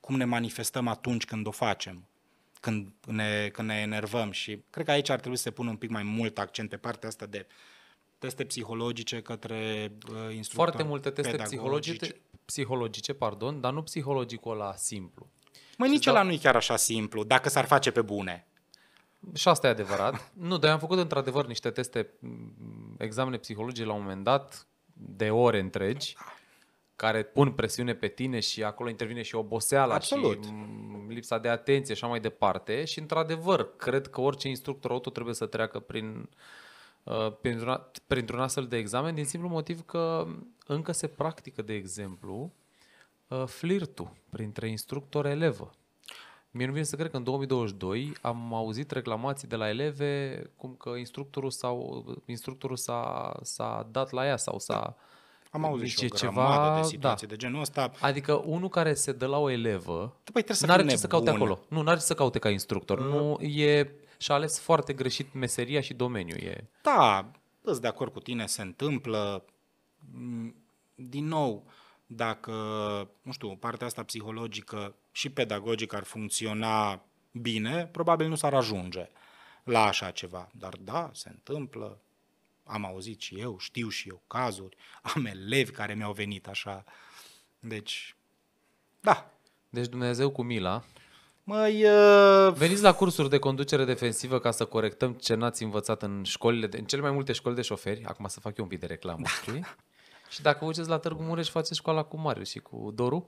cum ne manifestăm atunci când o facem, când ne, când ne enervăm și cred că aici ar trebui să se pună un pic mai mult accent pe partea asta de teste psihologice către uh, instructori Foarte multe teste psihologice, psihologice, pardon, dar nu psihologicul ăla simplu mai nici exact. ăla da... nu e chiar așa simplu, dacă s-ar face pe bune. Și asta e adevărat. nu, dar am făcut într-adevăr niște teste, mm, examene psihologice la un moment dat, de ore întregi, da. care pun presiune pe tine și acolo intervine și oboseala Absolut. și mm, lipsa de atenție și așa mai departe. Și într-adevăr, cred că orice instructor auto trebuie să treacă prin, uh, printr-un, printr-un astfel de examen din simplu motiv că încă se practică, de exemplu, Uh, flirtul printre instructor-elevă. Mie nu vine să cred că în 2022 am auzit reclamații de la eleve cum că instructorul, sau, instructorul s-a, s-a dat la ea sau s-a... Da. Am auzit și o ceva, de da. situații da. de genul ăsta. Adică unul care se dă la o elevă păi, nu are ce să caute acolo. Nu, n are ce să caute ca instructor. Mm. Nu e și-a ales foarte greșit meseria și domeniul. E... Da, îți de acord cu tine, se întâmplă. Mm, din nou, uh, dacă, nu știu, partea asta psihologică și pedagogică ar funcționa bine, probabil nu s-ar ajunge la așa ceva. Dar da, se întâmplă, am auzit și eu, știu și eu cazuri, am elevi care mi-au venit așa. Deci, da. Deci Dumnezeu cu mila. Mai, uh... Veniți la cursuri de conducere defensivă ca să corectăm ce n-ați învățat în școlile, de, în cele mai multe școli de șoferi. Acum să fac eu un pic de reclamă, da. știi? Da, da. Și dacă uceți la Târgu Mureș, faceți școala cu Marius și cu Doru?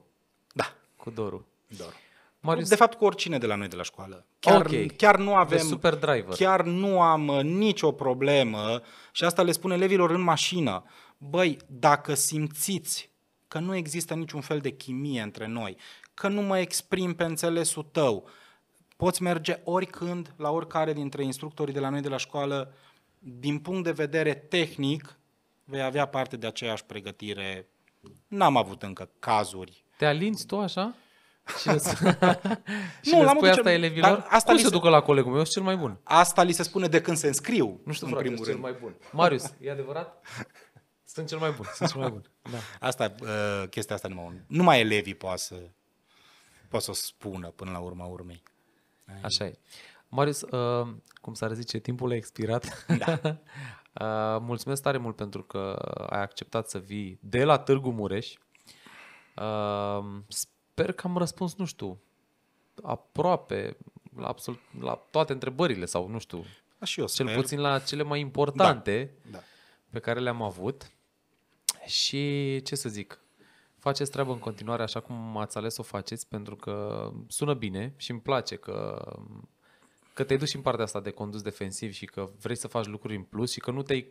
Da. Cu Doru. Doru. Marius... De fapt, cu oricine de la noi de la școală. Chiar, okay. chiar nu avem. De super driver. Chiar nu am uh, nicio problemă și asta le spune elevilor în mașină. Băi, dacă simțiți că nu există niciun fel de chimie între noi, că nu mă exprim pe înțelesul tău, poți merge oricând la oricare dintre instructorii de la noi de la școală. Din punct de vedere tehnic, vei avea parte de aceeași pregătire. N-am avut încă cazuri. Te alinți tu așa? și le, și nu, le spui asta elevilor? Asta Cum se, se ducă la colegul meu? Ești cel mai bun. Asta li se spune de când se înscriu, Nu știu, în frate, primul rând. cel mai bun. Marius, e adevărat? Sunt cel mai bun, sunt cel mai bun. Da. Asta, uh, chestia asta numai, numai elevii poate să, poate să o spună până la urma urmei. Așa e. Marius, uh, cum s-ar zice, timpul a expirat. Da. Uh, mulțumesc tare mult pentru că ai acceptat să vii de la Târgu Mureș. Uh, sper că am răspuns, nu știu, aproape la, absolut, la toate întrebările sau nu știu. Da, și eu cel puțin la cele mai da, importante da, da. pe care le-am avut. Și ce să zic, faceți treabă în continuare așa cum ați ales să o faceți pentru că sună bine și îmi place că că te-ai dus și în partea asta de condus defensiv și că vrei să faci lucruri în plus și că nu te-ai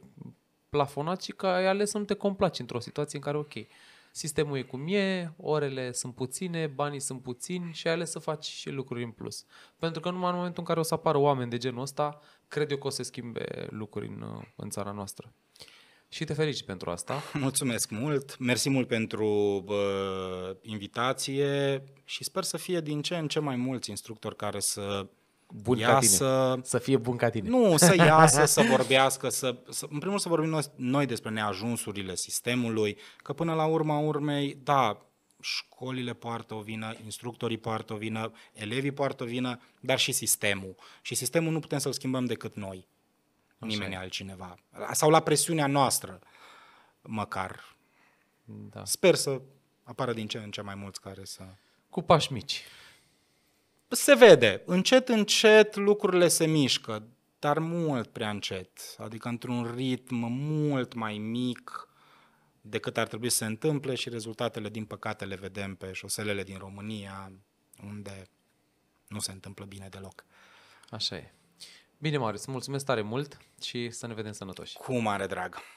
plafonat și că ai ales să nu te complaci într-o situație în care, ok, sistemul e cum e, orele sunt puține, banii sunt puțini și ai ales să faci și lucruri în plus. Pentru că numai în momentul în care o să apară oameni de genul ăsta, cred eu că o să schimbe lucruri în, în țara noastră. Și te felici pentru asta. Mulțumesc mult, mersi mult pentru bă, invitație și sper să fie din ce în ce mai mulți instructori care să bun ca tine. Să fie bun ca tine. Nu, să iasă, să vorbească, să, să, în primul rând să vorbim noi, noi despre neajunsurile sistemului, că până la urma urmei, da, școlile poartă o vină, instructorii poartă o vină, elevii poartă o vină, dar și sistemul. Și sistemul nu putem să-l schimbăm decât noi, Așa nimeni altcineva. Sau la presiunea noastră, măcar. Da. Sper să apară din ce în ce mai mulți care să... Cu pași mici se vede, încet, încet lucrurile se mișcă, dar mult prea încet, adică într-un ritm mult mai mic decât ar trebui să se întâmple și rezultatele, din păcate, le vedem pe șoselele din România, unde nu se întâmplă bine deloc. Așa e. Bine, Marius, mulțumesc tare mult și să ne vedem sănătoși. Cu mare drag!